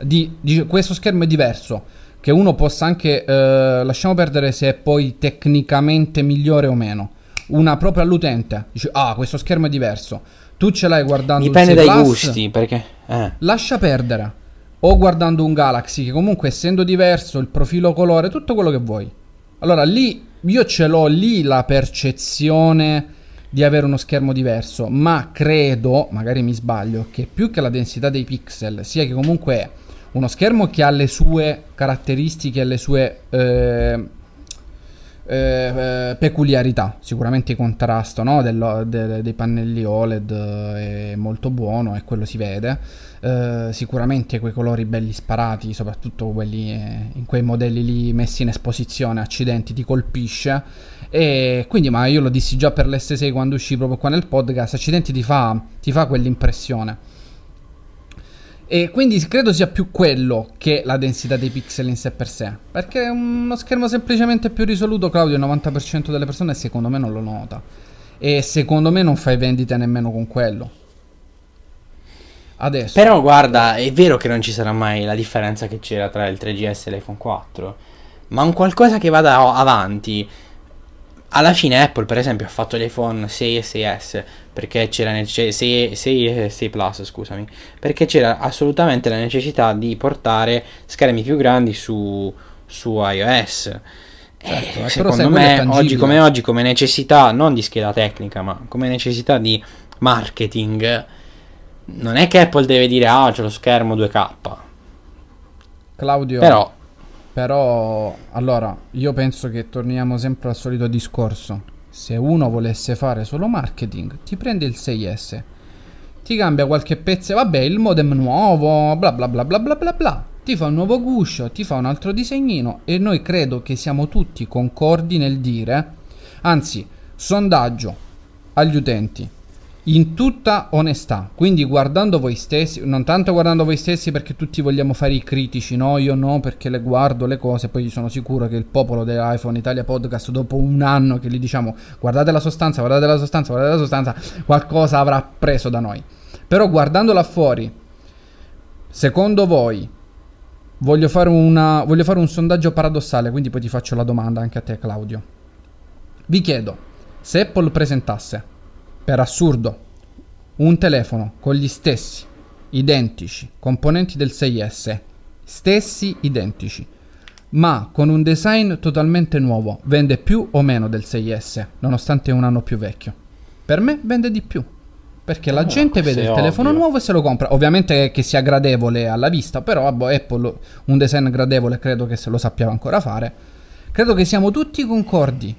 di, di, questo schermo è diverso, che uno possa anche, eh, lasciamo perdere se è poi tecnicamente migliore o meno, una propria all'utente, dice, ah, questo schermo è diverso. Tu ce l'hai guardando Dipende dai gusti, perché... Eh. Lascia perdere o guardando un Galaxy che comunque essendo diverso, il profilo colore, tutto quello che vuoi. Allora lì io ce l'ho lì la percezione di avere uno schermo diverso, ma credo, magari mi sbaglio, che più che la densità dei pixel, sia che comunque è uno schermo che ha le sue caratteristiche, le sue eh, eh, eh, peculiarità. Sicuramente il contrasto no, dello, de, dei pannelli OLED eh, è molto buono e quello si vede. Eh, sicuramente quei colori belli sparati, soprattutto quelli eh, in quei modelli lì messi in esposizione, accidenti, ti colpisce. E quindi, ma io lo dissi già per l'S6 quando uscì proprio qua nel podcast, accidenti ti fa, ti fa quell'impressione. E quindi credo sia più quello che la densità dei pixel in sé per sé. Perché uno schermo semplicemente più risoluto, Claudio, il 90% delle persone secondo me non lo nota. E secondo me non fai vendite nemmeno con quello. Adesso. Però guarda, è vero che non ci sarà mai la differenza che c'era tra il 3GS e l'iPhone 4. Ma un qualcosa che vada avanti alla fine Apple per esempio ha fatto l'iPhone 6 e 6S perché c'era nel 6, 6, 6 Plus scusami perché c'era assolutamente la necessità di portare schermi più grandi su, su iOS certo, eh, secondo me oggi come oggi come necessità non di scheda tecnica ma come necessità di marketing non è che Apple deve dire ah c'è lo schermo 2K Claudio però però, allora, io penso che torniamo sempre al solito discorso. Se uno volesse fare solo marketing, ti prende il 6S, ti cambia qualche pezzo, vabbè, il modem nuovo, bla bla bla bla bla bla bla. Ti fa un nuovo guscio, ti fa un altro disegnino e noi credo che siamo tutti concordi nel dire, anzi, sondaggio agli utenti in tutta onestà, quindi guardando voi stessi, non tanto guardando voi stessi perché tutti vogliamo fare i critici, no, io no perché le guardo le cose, poi sono sicuro che il popolo dell'iPhone Italia Podcast dopo un anno che gli diciamo guardate la sostanza, guardate la sostanza, guardate la sostanza, qualcosa avrà preso da noi. Però guardandola fuori, secondo voi voglio fare, una, voglio fare un sondaggio paradossale, quindi poi ti faccio la domanda anche a te Claudio. Vi chiedo, se Apple presentasse per assurdo, un telefono con gli stessi, identici, componenti del 6S, stessi identici, ma con un design totalmente nuovo, vende più o meno del 6S, nonostante un anno più vecchio. Per me vende di più, perché la ah, gente vede il telefono nuovo e se lo compra. Ovviamente che sia gradevole alla vista, però Apple un design gradevole credo che se lo sappiamo ancora fare. Credo che siamo tutti concordi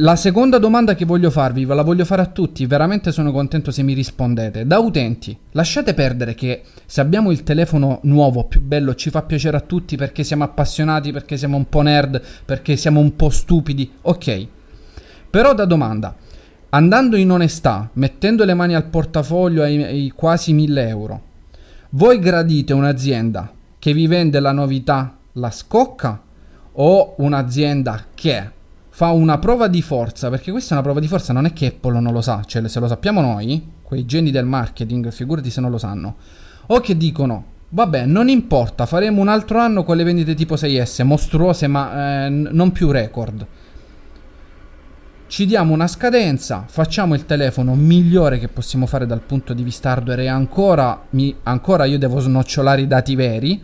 la seconda domanda che voglio farvi, ve la voglio fare a tutti, veramente sono contento se mi rispondete. Da utenti, lasciate perdere che se abbiamo il telefono nuovo, più bello, ci fa piacere a tutti perché siamo appassionati, perché siamo un po' nerd, perché siamo un po' stupidi, ok. Però da domanda, andando in onestà, mettendo le mani al portafoglio ai, ai quasi 1000 euro, voi gradite un'azienda che vi vende la novità, la scocca, o un'azienda che fa una prova di forza, perché questa è una prova di forza, non è che Apple non lo sa, cioè se lo sappiamo noi, quei geni del marketing, figurati se non lo sanno, o che dicono, vabbè, non importa, faremo un altro anno con le vendite tipo 6S, mostruose ma eh, non più record. Ci diamo una scadenza, facciamo il telefono migliore che possiamo fare dal punto di vista hardware e ancora, mi, ancora io devo snocciolare i dati veri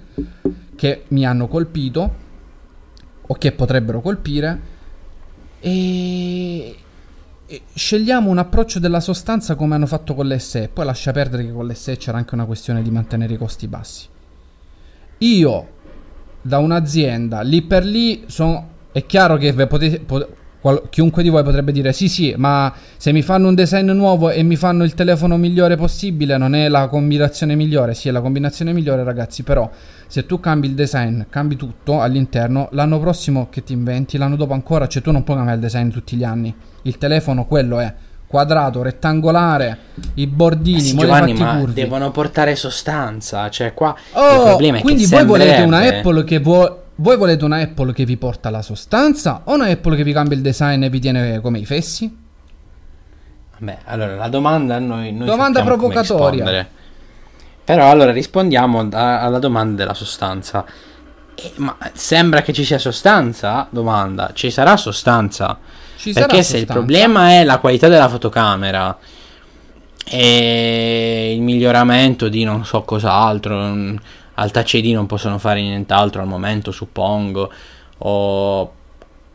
che mi hanno colpito o che potrebbero colpire e... e scegliamo un approccio della sostanza come hanno fatto con l'SE, poi lascia perdere che con l'SE c'era anche una questione di mantenere i costi bassi. Io da un'azienda lì per lì sono... È chiaro che potete, pot- qual- chiunque di voi potrebbe dire sì sì, ma se mi fanno un design nuovo e mi fanno il telefono migliore possibile, non è la combinazione migliore, sì è la combinazione migliore ragazzi, però se tu cambi il design, cambi tutto all'interno, l'anno prossimo che ti inventi, l'anno dopo ancora, cioè tu non puoi cambiare il design tutti gli anni, il telefono quello è, quadrato, rettangolare, i bordini, eh sì, Giovanni, ma devono portare sostanza, cioè qua oh, quindi voi volete una Apple che vuole voi volete una Apple che vi porta la sostanza o una Apple che vi cambia il design e vi tiene come i fessi? Beh, allora la domanda noi, noi domanda provocatoria. Però allora rispondiamo da, alla domanda della sostanza. Eh, ma sembra che ci sia sostanza? Domanda, ci sarà sostanza? Ci Perché sarà se sostanza. il problema è la qualità della fotocamera e il miglioramento di non so cos'altro, al CD non possono fare nient'altro al momento, suppongo, o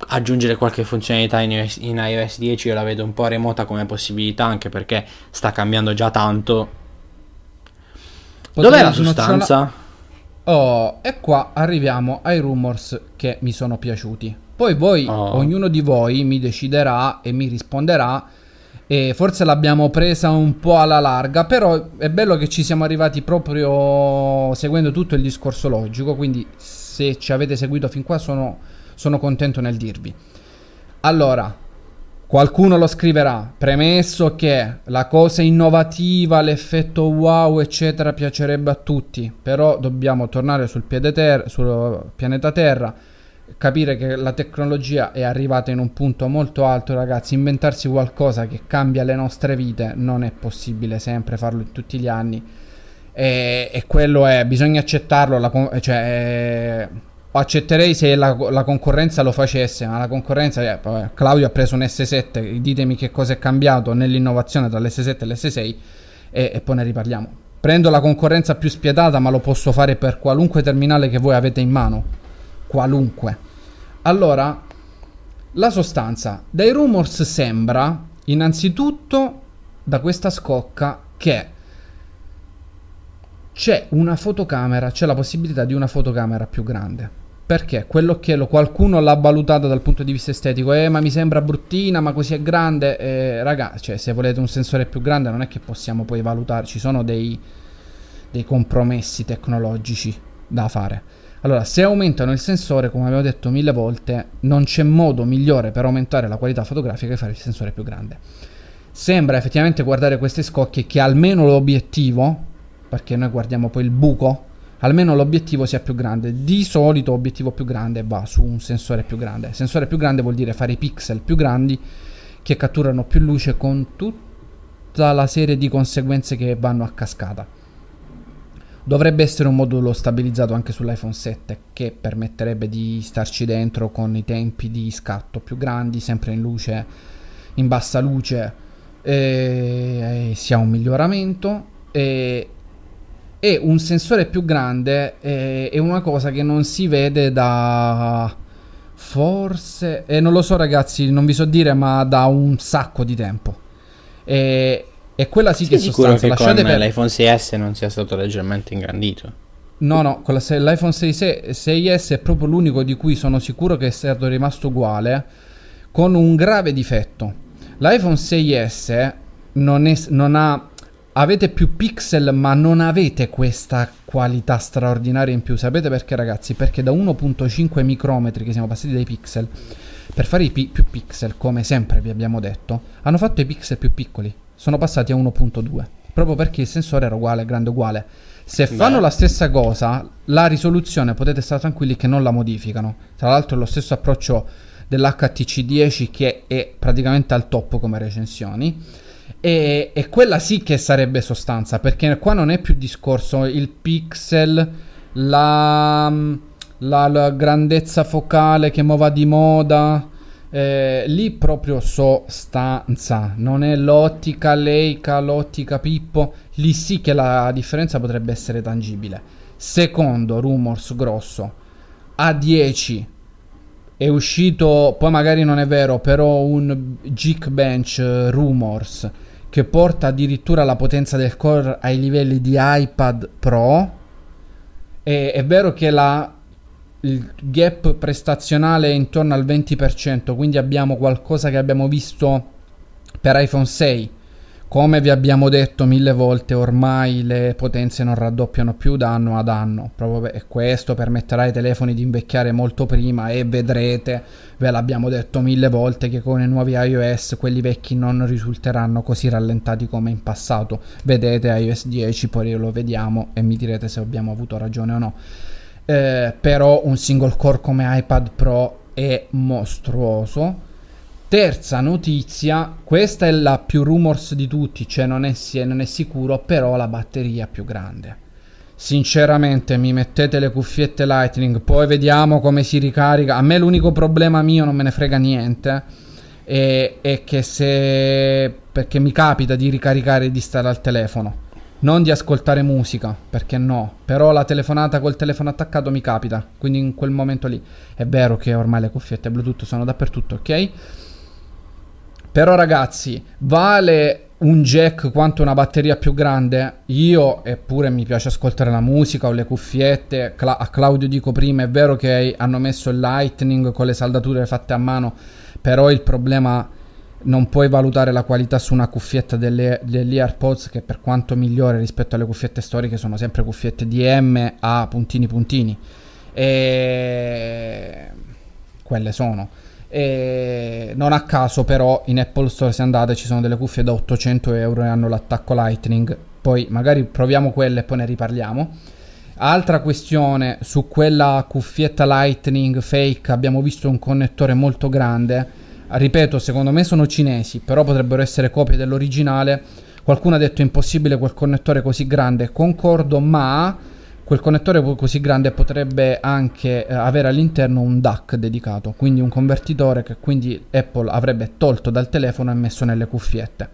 aggiungere qualche funzionalità in iOS, in iOS 10 io la vedo un po' remota come possibilità, anche perché sta cambiando già tanto. Potremmo Dov'è la sostanza? Oh, e qua arriviamo ai rumors che mi sono piaciuti. Poi voi, oh. ognuno di voi mi deciderà e mi risponderà e forse l'abbiamo presa un po' alla larga, però è bello che ci siamo arrivati proprio seguendo tutto il discorso logico, quindi se ci avete seguito fin qua sono, sono contento nel dirvi. Allora, qualcuno lo scriverà, premesso che la cosa innovativa, l'effetto wow, eccetera, piacerebbe a tutti, però dobbiamo tornare sul, ter- sul pianeta Terra capire che la tecnologia è arrivata in un punto molto alto, ragazzi, inventarsi qualcosa che cambia le nostre vite non è possibile sempre farlo in tutti gli anni. E, e quello è, bisogna accettarlo, la, eh, cioè, eh, accetterei se la, la, concorrenza lo facesse, ma la concorrenza, eh, vabbè, Claudio ha preso un S7, ditemi che cosa è cambiato nell'innovazione tra l'S7 e l'S6 e, e poi ne riparliamo. Prendo la concorrenza più spietata, ma lo posso fare per qualunque terminale che voi avete in mano qualunque. Allora, la sostanza. Dai rumors sembra, innanzitutto, da questa scocca che c'è una fotocamera, c'è la possibilità di una fotocamera più grande. Perché Quello che qualcuno l'ha valutata dal punto di vista estetico, eh ma mi sembra bruttina, ma così è grande, eh, raga, cioè se volete un sensore più grande non è che possiamo poi valutarci, ci sono dei, dei compromessi tecnologici da fare. Allora, se aumentano il sensore, come abbiamo detto mille volte, non c'è modo migliore per aumentare la qualità fotografica che fare il sensore più grande. Sembra effettivamente guardare queste scocche che almeno l'obiettivo, perché noi guardiamo poi il buco, almeno l'obiettivo sia più grande. Di solito l'obiettivo più grande va su un sensore più grande. Sensore più grande vuol dire fare i pixel più grandi che catturano più luce con tutta la serie di conseguenze che vanno a cascata. Dovrebbe essere un modulo stabilizzato anche sull'iPhone 7 che permetterebbe di starci dentro con i tempi di scatto più grandi, sempre in luce, in bassa luce, e, e sia un miglioramento. E, e, un sensore più grande è, è una cosa che non si vede da forse, eh, non lo so ragazzi, non vi so dire, ma da un sacco di tempo. E, e quella sì Sei che è sostanza. Che Lasciate con per... l'iPhone 6S non sia stato leggermente ingrandito. No, no, con la, l'iPhone 6, 6S è proprio l'unico di cui sono sicuro che è stato rimasto uguale, con un grave difetto. L'iPhone 6S non, è, non ha avete più pixel ma non avete questa qualità straordinaria in più. Sapete perché ragazzi? Perché da 1.5 micrometri che siamo passati dai pixel, per fare i pi- più pixel, come sempre vi abbiamo detto, hanno fatto i pixel più piccoli sono passati a 1.2 proprio perché il sensore era uguale, grande uguale. Se Beh. fanno la stessa cosa, la risoluzione potete stare tranquilli che non la modificano. Tra l'altro è lo stesso approccio dell'HTC10 che è praticamente al top come recensioni. E, e, quella sì che sarebbe sostanza, perché qua non è più discorso il pixel, la, la, la grandezza focale che muova di moda eh, lì proprio so stanza, non è l'ottica Leica, l'ottica Pippo, lì sì che la differenza potrebbe essere tangibile. Secondo rumors grosso, a 10 è uscito, poi magari non è vero, però un Geekbench rumors che porta addirittura la potenza del core ai livelli di iPad Pro. E, è vero che la il gap prestazionale è intorno al 20%, quindi abbiamo qualcosa che abbiamo visto per iPhone 6. Come vi abbiamo detto mille volte, ormai le potenze non raddoppiano più da anno ad anno, proprio per questo permetterà ai telefoni di invecchiare molto prima e vedrete, ve l'abbiamo detto mille volte, che con i nuovi iOS quelli vecchi non risulteranno così rallentati come in passato. Vedete iOS 10, poi lo vediamo e mi direte se abbiamo avuto ragione o no eh, però un single core come iPad Pro è mostruoso. Terza notizia, questa è la più rumors di tutti, cioè non è, non è sicuro, però la batteria più grande sinceramente mi mettete le cuffiette Lightning, poi vediamo come si ricarica. A me l'unico problema mio non me ne frega niente. È, è che se perché mi capita di ricaricare e di stare al telefono non di ascoltare musica, perché no, però la telefonata col telefono attaccato mi capita, quindi in quel momento lì è vero che ormai le cuffiette Bluetooth sono dappertutto, ok? Però ragazzi, vale un jack quanto una batteria più grande? Io, eppure mi piace ascoltare la musica, o le cuffiette, Cla- a Claudio dico prima, è vero che hanno messo il lightning con le saldature fatte a mano, però il problema non puoi valutare la qualità su una cuffietta delle, degli AirPods che per quanto migliore rispetto alle cuffiette storiche sono sempre cuffiette DM a puntini puntini e quelle sono e non a caso però in Apple Store se andate ci sono delle cuffie da 800 euro e hanno l'attacco Lightning poi magari proviamo quelle e poi ne riparliamo Altra questione su quella cuffietta Lightning fake abbiamo visto un connettore molto grande ripeto, secondo me sono cinesi, però potrebbero essere copie dell'originale. Qualcuno ha detto impossibile quel connettore così grande, concordo, ma quel connettore così grande potrebbe anche eh, avere all'interno un DAC dedicato, quindi un convertitore che quindi Apple avrebbe tolto dal telefono e messo nelle cuffiette.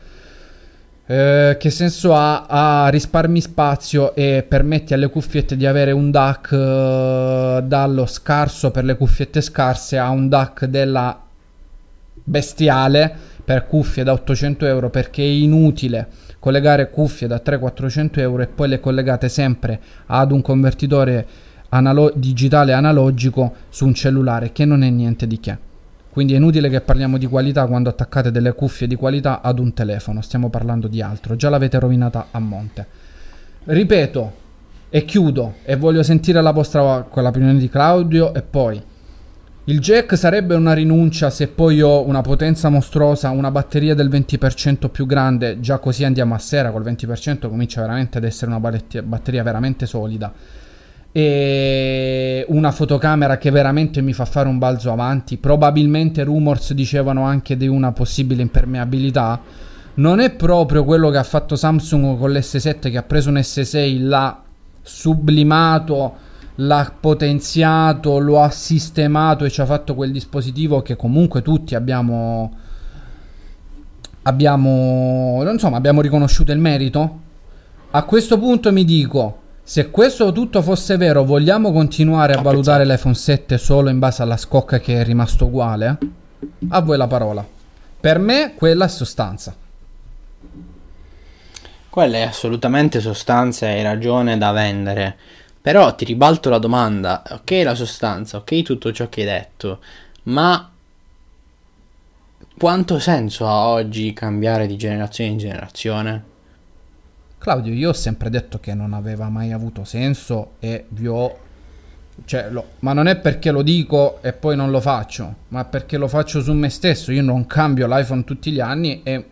Eh, che senso ha? Ah, risparmi spazio e permetti alle cuffiette di avere un DAC eh, dallo scarso per le cuffiette scarse a un DAC della bestiale per cuffie da 800 euro perché è inutile collegare cuffie da 300-400 euro e poi le collegate sempre ad un convertitore analo- digitale analogico su un cellulare che non è niente di che. Quindi è inutile che parliamo di qualità quando attaccate delle cuffie di qualità ad un telefono, stiamo parlando di altro, già l'avete rovinata a monte. Ripeto e chiudo e voglio sentire la vostra con l'opinione di Claudio e poi il jack sarebbe una rinuncia se poi ho una potenza mostruosa, una batteria del 20% più grande, già così andiamo a sera col 20% comincia veramente ad essere una batteria veramente solida e una fotocamera che veramente mi fa fare un balzo avanti. Probabilmente rumors dicevano anche di una possibile impermeabilità. Non è proprio quello che ha fatto Samsung con l'S7 che ha preso un S6 l'ha sublimato l'ha potenziato, lo ha sistemato e ci ha fatto quel dispositivo che comunque tutti abbiamo, abbiamo, insomma, abbiamo riconosciuto il merito. A questo punto mi dico, se questo tutto fosse vero, vogliamo continuare a, valutare pensare. l'iPhone 7 solo in base alla scocca che è rimasto uguale? A voi la parola. Per me quella è sostanza. Quella è assolutamente sostanza e ragione da vendere. Però ti ribalto la domanda, ok la sostanza, ok tutto ciò che hai detto, ma quanto senso ha oggi cambiare di generazione in generazione? Claudio, io ho sempre detto che non aveva mai avuto senso e vi ho... Cioè, lo... ma non è perché lo dico e poi non lo faccio, ma perché lo faccio su me stesso. Io non cambio l'iPhone tutti gli anni e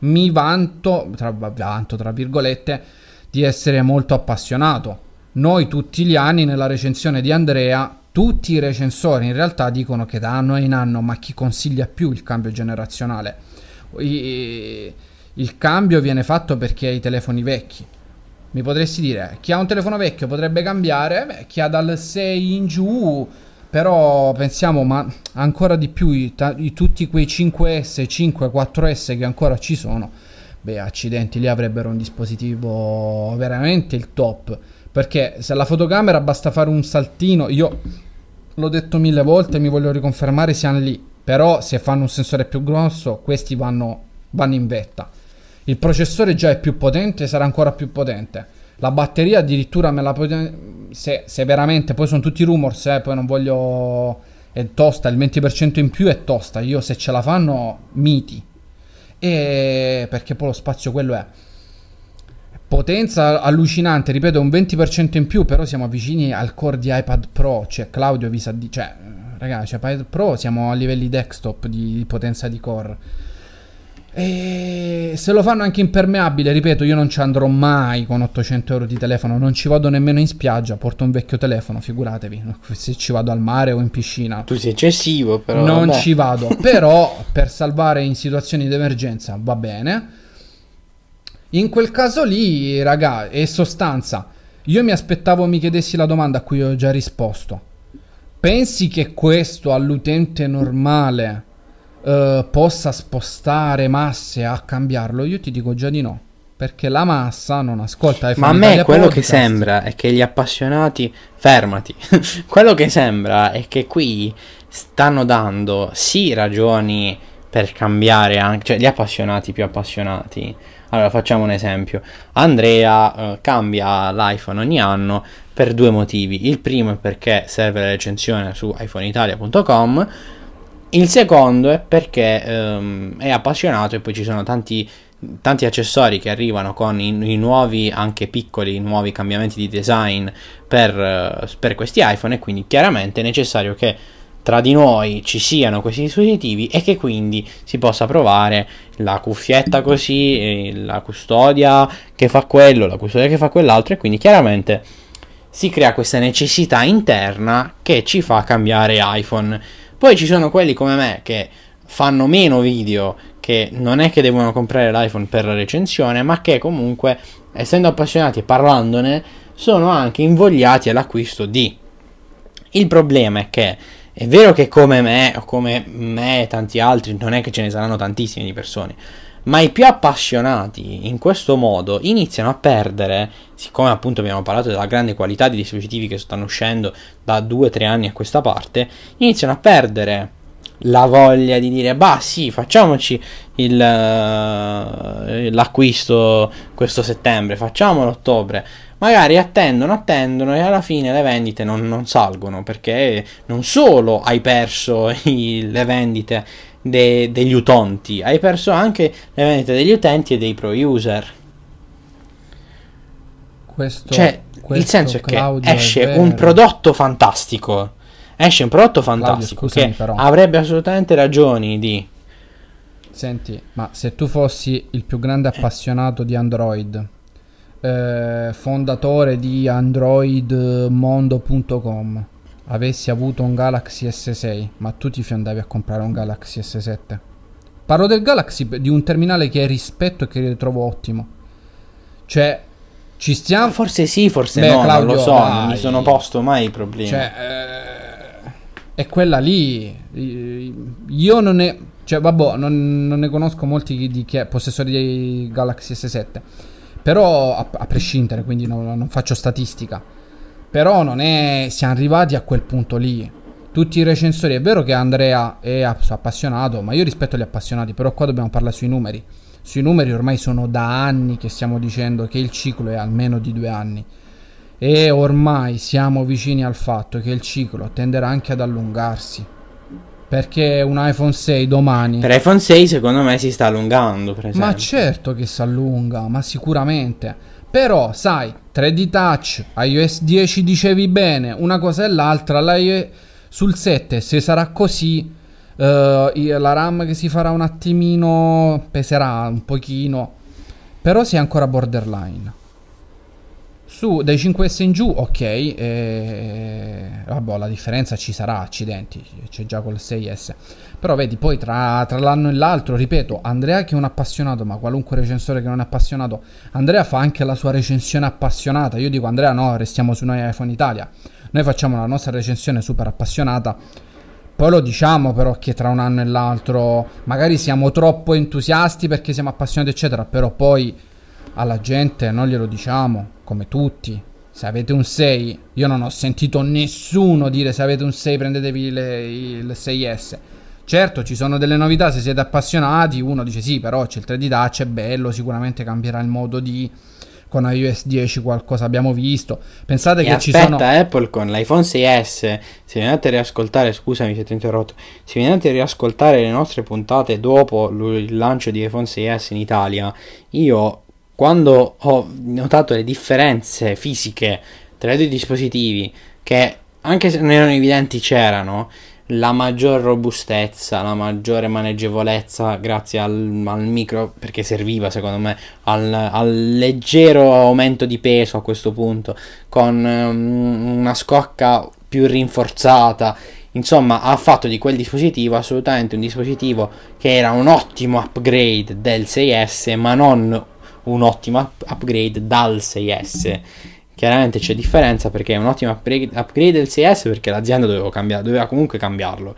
mi vanto, tra, vanto, tra virgolette, di essere molto appassionato noi tutti gli anni nella recensione di Andrea, tutti i recensori in realtà dicono che da anno in anno, ma chi consiglia più il cambio generazionale? I, il cambio viene fatto perché i telefoni vecchi. Mi potresti dire, eh, chi ha un telefono vecchio potrebbe cambiare, beh, chi ha dal 6 in giù, però pensiamo, ma ancora di più i, i, tutti quei 5S, 5, 4S che ancora ci sono, beh, accidenti, lì avrebbero un dispositivo veramente il top. Perché se la fotocamera basta fare un saltino, io l'ho detto mille volte, mi voglio riconfermare, siano lì. Però se fanno un sensore più grosso, questi vanno, vanno in vetta. Il processore già è più potente, sarà ancora più potente. La batteria addirittura me la se, se veramente, poi sono tutti rumors, eh, poi non voglio... È tosta, il 20% in più è tosta. Io se ce la fanno, miti. E perché poi lo spazio quello è. Potenza allucinante, ripeto, un 20% in più, però siamo vicini al core di iPad Pro, cioè Claudio vi sa di... cioè, ragazzi, cioè, iPad Pro siamo a livelli desktop di, potenza di core. E se lo fanno anche impermeabile, ripeto, io non ci andrò mai con 800 euro di telefono, non ci vado nemmeno in spiaggia, porto un vecchio telefono, figuratevi, se ci vado al mare o in piscina. Tu sei eccessivo, però... Non vabbè. ci vado, però per salvare in situazioni di emergenza va bene in quel caso lì, raga, è sostanza. Io mi aspettavo mi chiedessi la domanda a cui ho già risposto. Pensi che questo all'utente normale eh, possa spostare masse a cambiarlo? Io ti dico già di no. Perché la massa non ascolta. Ma a me quello podcast. che sembra è che gli appassionati. Fermati. quello che sembra è che qui stanno dando sì ragioni per cambiare anche. cioè gli appassionati più appassionati allora facciamo un esempio. Andrea eh, cambia l'iPhone ogni anno per due motivi. Il primo è perché serve la recensione su iPhoneitalia.com. Il secondo è perché ehm, è appassionato e poi ci sono tanti tanti accessori che arrivano con i, i, nuovi, anche piccoli, nuovi cambiamenti di design per, eh, per questi iPhone e quindi chiaramente è necessario che tra di noi ci siano questi dispositivi e che quindi si possa provare la cuffietta così, eh, la custodia che fa quello, la custodia che fa quell'altro e quindi chiaramente si crea questa necessità interna che ci fa cambiare iPhone. Poi ci sono quelli come me che fanno meno video, che non è che devono comprare l'iPhone per la recensione, ma che comunque, essendo appassionati e parlandone, sono anche invogliati all'acquisto di. Il problema è che è vero che come me o come me e tanti altri non è che ce ne saranno tantissime di persone, ma i più appassionati in questo modo iniziano a perdere, siccome appunto abbiamo parlato della grande qualità di dispositivi che stanno uscendo da 2-3 anni a questa parte, iniziano a perdere la voglia di dire bah sì facciamoci il, uh, l'acquisto questo settembre facciamolo ottobre magari attendono, attendono e alla fine le vendite non, non salgono perché non solo hai perso i, le vendite de, degli utenti, hai perso anche le vendite degli utenti e dei pro user. Questo, cioè, questo il senso è che esce è un prodotto fantastico. Esce un prodotto fantastico Claudio, scusami, che però. avrebbe assolutamente ragioni di Senti, ma se tu fossi il più grande eh. appassionato di Android, eh, fondatore di androidmondo.com avessi avuto un Galaxy S6, ma tu ti fiondavi a comprare un Galaxy S7. Parlo del Galaxy di un terminale che rispetto e che trovo ottimo. Cioè, ci stiamo. Forse sì, forse Beh, no, Claudio, non lo so, dai. non mi sono posto mai i problemi. Cioè, eh, è quella lì. Io non ne. Cioè, vabbè, non, non ne conosco molti di chi è possessore di Galaxy S7 però a, a prescindere, quindi no, non faccio statistica. Però non è. Siamo arrivati a quel punto lì. Tutti i recensori, è vero che Andrea è appassionato, ma io rispetto gli appassionati, però qua dobbiamo parlare sui numeri. Sui numeri ormai sono da anni che stiamo dicendo che il ciclo è almeno di due anni e ormai siamo vicini al fatto che il ciclo tenderà anche ad allungarsi. Perché un iPhone 6 domani. Per iPhone 6 secondo me si sta allungando, per Ma certo che si allunga, ma sicuramente. Però, sai, 3D Touch, iOS 10 dicevi bene, una cosa e l'altra, L'IE... sul 7 se sarà così, uh, la RAM che si farà un attimino peserà un pochino, però si è ancora borderline. Su, dai 5S in giù, ok, eh, vabbè, la differenza ci sarà, accidenti, c'è già col 6S. Però vedi, poi tra, tra l'anno e l'altro, ripeto, Andrea che è un appassionato, ma qualunque recensore che non è appassionato, Andrea fa anche la sua recensione appassionata. Io dico, Andrea, no, restiamo su noi iPhone Italia. Noi facciamo la nostra recensione super appassionata. Poi lo diciamo però che tra un anno e l'altro magari siamo troppo entusiasti perché siamo appassionati, eccetera, però poi alla gente non glielo diciamo come tutti. Se avete un 6, io non ho sentito nessuno dire se avete un 6 prendetevi le, il 6S. Certo, ci sono delle novità, se siete appassionati, uno dice sì, però c'è il 3D Touch, è bello, sicuramente cambierà il modo di con iOS 10 qualcosa abbiamo visto. Pensate e che ci sono. Aspetta, Apple con l'iPhone 6S. Se andate a riascoltare, scusami se ti ho interrotto. Se andate a riascoltare le nostre puntate dopo il lancio di iPhone 6S in Italia, io quando ho notato le differenze fisiche tra i due dispositivi, che anche se non erano evidenti c'erano, la maggior robustezza, la maggiore maneggevolezza grazie al, al micro, perché serviva secondo me al, al, leggero aumento di peso a questo punto, con um, una scocca più rinforzata, insomma ha fatto di quel dispositivo assolutamente un dispositivo che era un ottimo upgrade del 6S, ma non un ottimo upgrade dal 6S. Chiaramente c'è differenza perché è un ottimo upgrade, del 6S perché l'azienda doveva, cambiare, doveva comunque cambiarlo.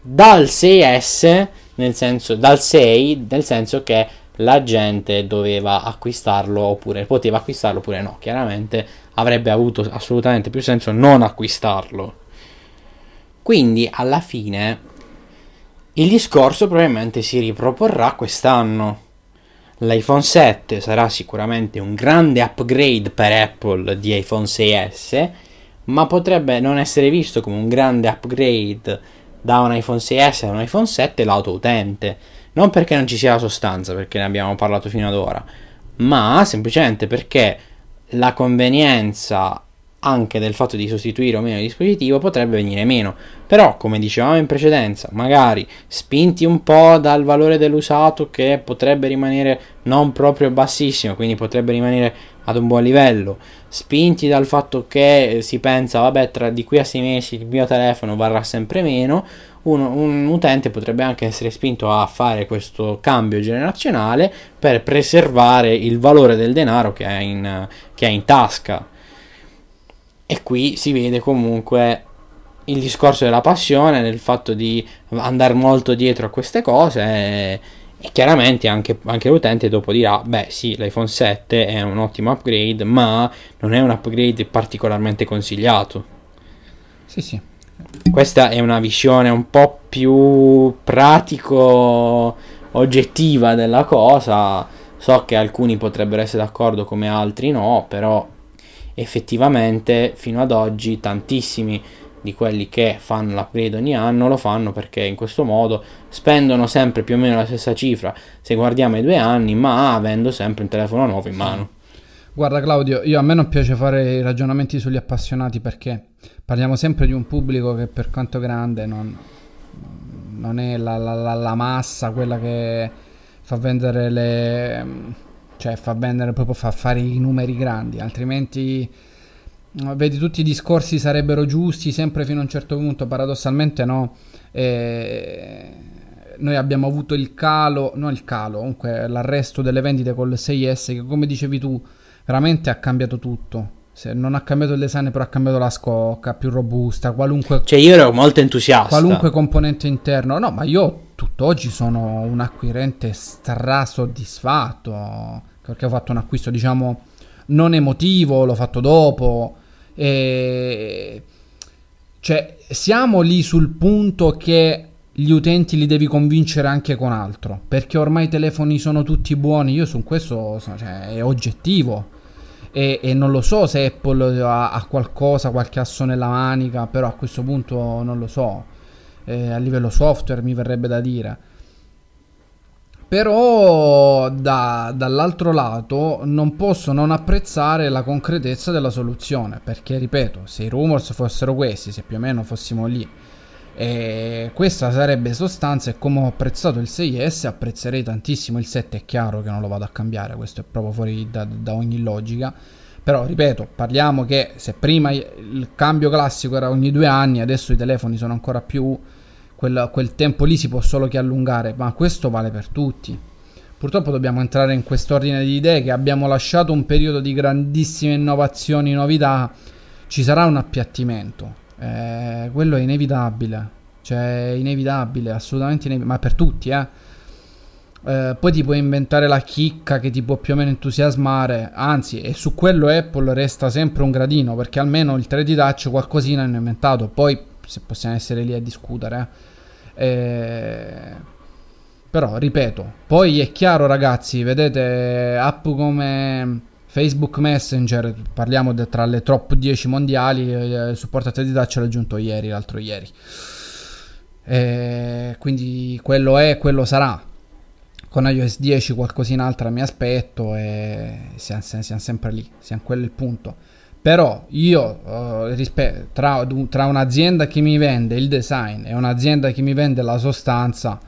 Dal 6S, nel senso, dal 6, nel senso che la gente doveva acquistarlo oppure poteva acquistarlo oppure no. Chiaramente avrebbe avuto assolutamente più senso non acquistarlo. Quindi alla fine il discorso probabilmente si riproporrà quest'anno L'iPhone 7 sarà sicuramente un grande upgrade per Apple di iPhone 6S, ma potrebbe non essere visto come un grande upgrade da un iPhone 6S a un iPhone 7 lato utente. Non perché non ci sia la sostanza, perché ne abbiamo parlato fino ad ora, ma semplicemente perché la convenienza anche del fatto di sostituire o meno il dispositivo potrebbe venire meno. Però, come dicevamo in precedenza, magari spinti un po' dal valore dell'usato che potrebbe rimanere non proprio bassissimo, quindi potrebbe rimanere ad un buon livello, spinti dal fatto che si pensa, vabbè, tra di qui a sei mesi il mio telefono varrà sempre meno, un, un utente potrebbe anche essere spinto a fare questo cambio generazionale per preservare il valore del denaro che ha in, in tasca. E qui si vede comunque il discorso della passione, nel fatto di andare molto dietro a queste cose e, e chiaramente anche, anche, l'utente dopo dirà, beh sì, l'iPhone 7 è un ottimo upgrade, ma non è un upgrade particolarmente consigliato. Sì, sì. Questa è una visione un po' più pratico, oggettiva della cosa. So che alcuni potrebbero essere d'accordo come altri no, però effettivamente fino ad oggi tantissimi di quelli che fanno la preda ogni anno lo fanno perché in questo modo spendono sempre più o meno la stessa cifra se guardiamo i due anni ma avendo sempre un telefono nuovo in mano guarda Claudio io a me non piace fare i ragionamenti sugli appassionati perché parliamo sempre di un pubblico che per quanto grande non, non è la, la, la, la massa quella che fa vendere le cioè fa vendere proprio fa fare i numeri grandi altrimenti Mm, vedi tutti i discorsi sarebbero giusti sempre fino a un certo punto, paradossalmente no. Eh, noi abbiamo avuto il calo, non il calo, comunque l'arresto delle vendite col 6S che come dicevi tu veramente ha cambiato tutto. Se non ha cambiato il design, però ha cambiato la scocca più robusta. Qualunque, cioè, io ero molto entusiasta. Qualunque componente interno, no, ma io tutt'oggi sono un acquirente strasoddisfatto perché ho fatto un acquisto, diciamo, non emotivo, l'ho fatto dopo. E... Cioè, siamo lì sul punto che gli utenti li devi convincere anche con altro, perché ormai i telefoni sono tutti buoni, io su questo cioè, è oggettivo. E, e, non lo so se Apple ha, ha, qualcosa, qualche asso nella manica, però a questo punto non lo so. Eh, a livello software mi verrebbe da dire. Però da, dall'altro lato non posso non apprezzare la concretezza della soluzione, perché ripeto, se i rumors fossero questi, se più o meno fossimo lì, e questa sarebbe sostanza e come ho apprezzato il 6S apprezzerei tantissimo il 7, è chiaro che non lo vado a cambiare, questo è proprio fuori da, da ogni logica. Però ripeto, parliamo che se prima il cambio classico era ogni due anni, adesso i telefoni sono ancora più quel, quel tempo lì si può solo che allungare, ma questo vale per tutti. Purtroppo dobbiamo entrare in quest'ordine di idee che abbiamo lasciato un periodo di grandissime innovazioni, novità, ci sarà un appiattimento, eh, quello è inevitabile, cioè inevitabile, assolutamente inevitabile, ma per tutti, eh. Eh, poi ti puoi inventare la chicca che ti può più o meno entusiasmare, anzi, e su quello Apple resta sempre un gradino perché almeno il 3D Touch qualcosina hanno inventato. Poi, se possiamo essere lì a discutere, eh eh, però ripeto, poi è chiaro ragazzi, vedete app come Facebook Messenger, parliamo de, tra le top 10 mondiali, eh, il supporto a te di ce l'ho aggiunto ieri, l'altro ieri. Eh, quindi quello è, quello sarà. Con iOS 10 qualcosina altra mi aspetto e siamo, siamo sempre lì, siamo quello il punto. Però io eh, rispe- tra, tra, un'azienda che mi vende il design e un'azienda che mi vende la sostanza,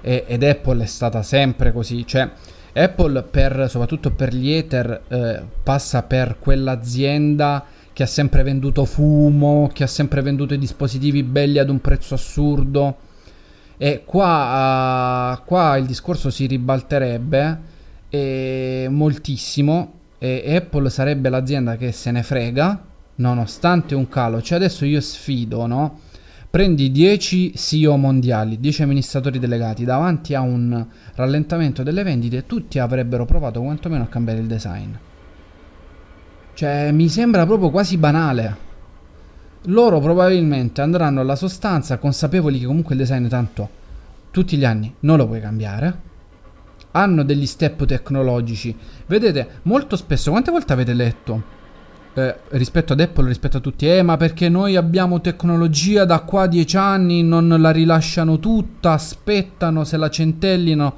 e, ed Apple è stata sempre così, cioè Apple per, soprattutto per gli ether eh, passa per quell'azienda che ha sempre venduto fumo, che ha sempre venduto i dispositivi belli ad un prezzo assurdo. E qua, uh, qua il discorso si ribalterebbe eh, moltissimo e Apple sarebbe l'azienda che se ne frega nonostante un calo. Cioè adesso io sfido, no? Prendi 10 CEO mondiali, 10 amministratori delegati davanti a un rallentamento delle vendite, tutti avrebbero provato quantomeno a cambiare il design. Cioè mi sembra proprio quasi banale. Loro probabilmente andranno alla sostanza consapevoli che comunque il design tanto tutti gli anni non lo puoi cambiare hanno degli step tecnologici. Vedete, molto spesso, quante volte avete letto? Eh, rispetto ad Apple, rispetto a tutti, eh, ma perché noi abbiamo tecnologia da qua a dieci anni, non la rilasciano tutta, aspettano se la centellino.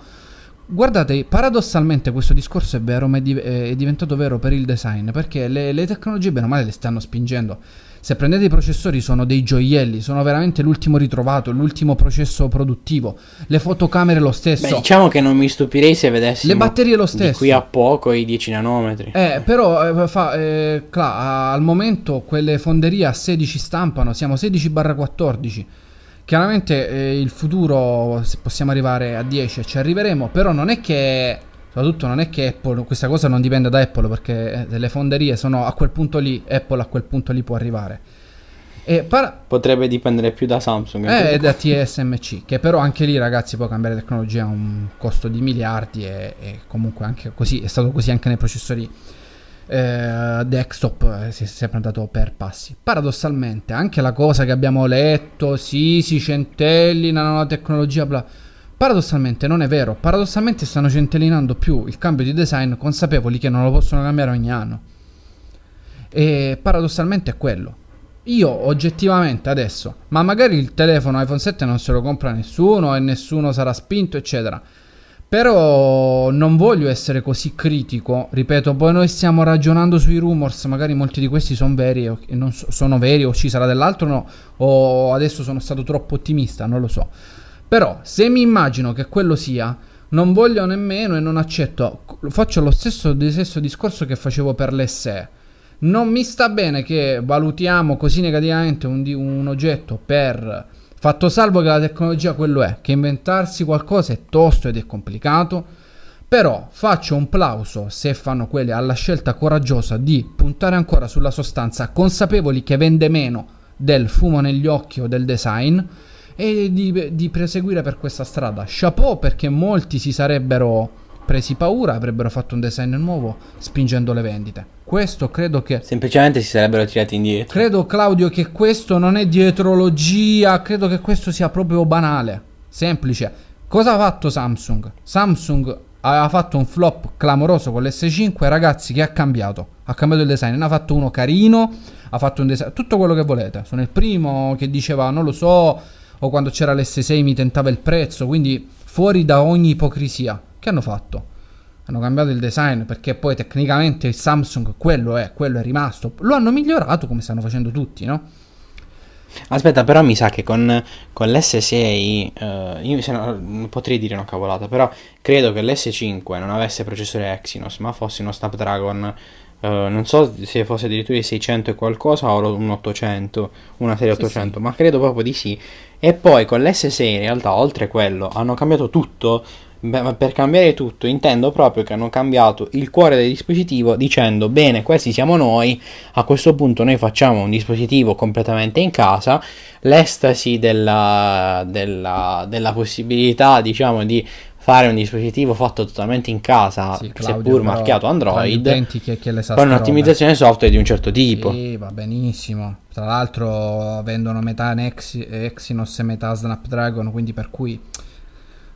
Guardate, paradossalmente questo discorso è vero, ma è, div- è diventato vero per il design, perché le, le tecnologie bene o male le stanno spingendo. Se prendete i processori sono dei gioielli, sono veramente l'ultimo ritrovato, l'ultimo processo produttivo. Le fotocamere lo stesso. Beh, diciamo che non mi stupirei se vedessi Le batterie lo stesso. Di qui a poco i 10 nanometri. Eh, però eh, fa, eh, cla, al momento quelle fonderie a 16 stampano, siamo 16/14. barra Chiaramente eh, il futuro se possiamo arrivare a 10 ci arriveremo, però non è che Soprattutto non è che Apple, questa cosa non dipende da Apple perché eh, delle fonderie sono a quel punto lì, Apple a quel punto lì può arrivare. Para- Potrebbe dipendere più da Samsung. Eh, e da TSMC, che però anche lì ragazzi può cambiare tecnologia a un costo di miliardi e, e comunque anche così, è stato così anche nei processori eh, desktop, eh, si è sempre andato per passi. Paradossalmente anche la cosa che abbiamo letto, sì, si centelli, nanotecnologia, bla Paradossalmente non è vero, paradossalmente stanno centellinando più il cambio di design consapevoli che non lo possono cambiare ogni anno. E paradossalmente è quello. Io oggettivamente adesso, ma magari il telefono iPhone 7 non se lo compra nessuno e nessuno sarà spinto, eccetera. Però non voglio essere così critico, ripeto, poi noi stiamo ragionando sui rumors, magari molti di questi sono veri o non so, sono veri o ci sarà dell'altro no, o adesso sono stato troppo ottimista, non lo so. Però se mi immagino che quello sia, non voglio nemmeno e non accetto. Faccio lo stesso, stesso discorso che facevo per l'SE. Non mi sta bene che valutiamo così negativamente un, un oggetto per fatto salvo che la tecnologia quello è, che inventarsi qualcosa è tosto ed è complicato. Però faccio un plauso, se fanno quelle alla scelta coraggiosa di puntare ancora sulla sostanza, consapevoli che vende meno del fumo negli occhi o del design, e di, di proseguire per questa strada. Chapeau perché molti si sarebbero presi paura, avrebbero fatto un design nuovo spingendo le vendite. Questo credo che... Semplicemente si sarebbero tirati indietro. Credo Claudio che questo non è dietrologia, credo che questo sia proprio banale, semplice. Cosa ha fatto Samsung? Samsung aveva fatto un flop clamoroso con l'S5, ragazzi che ha cambiato. Ha cambiato il design, ne ha fatto uno carino, ha fatto un design, tutto quello che volete. Sono il primo che diceva non lo so o quando c'era l'S6 mi tentava il prezzo, quindi fuori da ogni ipocrisia. Che hanno fatto? Hanno cambiato il design perché poi tecnicamente il Samsung quello è, quello è rimasto. Lo hanno migliorato come stanno facendo tutti, no? Aspetta, però mi sa che con, con l'S6, eh, io se no, potrei dire una cavolata, però credo che l'S5 non avesse processore Exynos, ma fosse uno Snapdragon, eh, non so se fosse addirittura il 600 e qualcosa o un 800, una serie 800, sì. ma credo proprio di sì, e poi con l'S6 in realtà, oltre a quello, hanno cambiato tutto. Beh, per cambiare tutto intendo proprio che hanno cambiato il cuore del dispositivo dicendo bene questi siamo noi a questo punto noi facciamo un dispositivo completamente in casa l'estasi della, della, della possibilità diciamo di fare un dispositivo fatto totalmente in casa, sì, Claudio, seppur marchiato Android, che, che con un'ottimizzazione software di un certo tipo. Sì, va benissimo. Tra l'altro vendono metà Ex- Exynos e metà Snapdragon, quindi per cui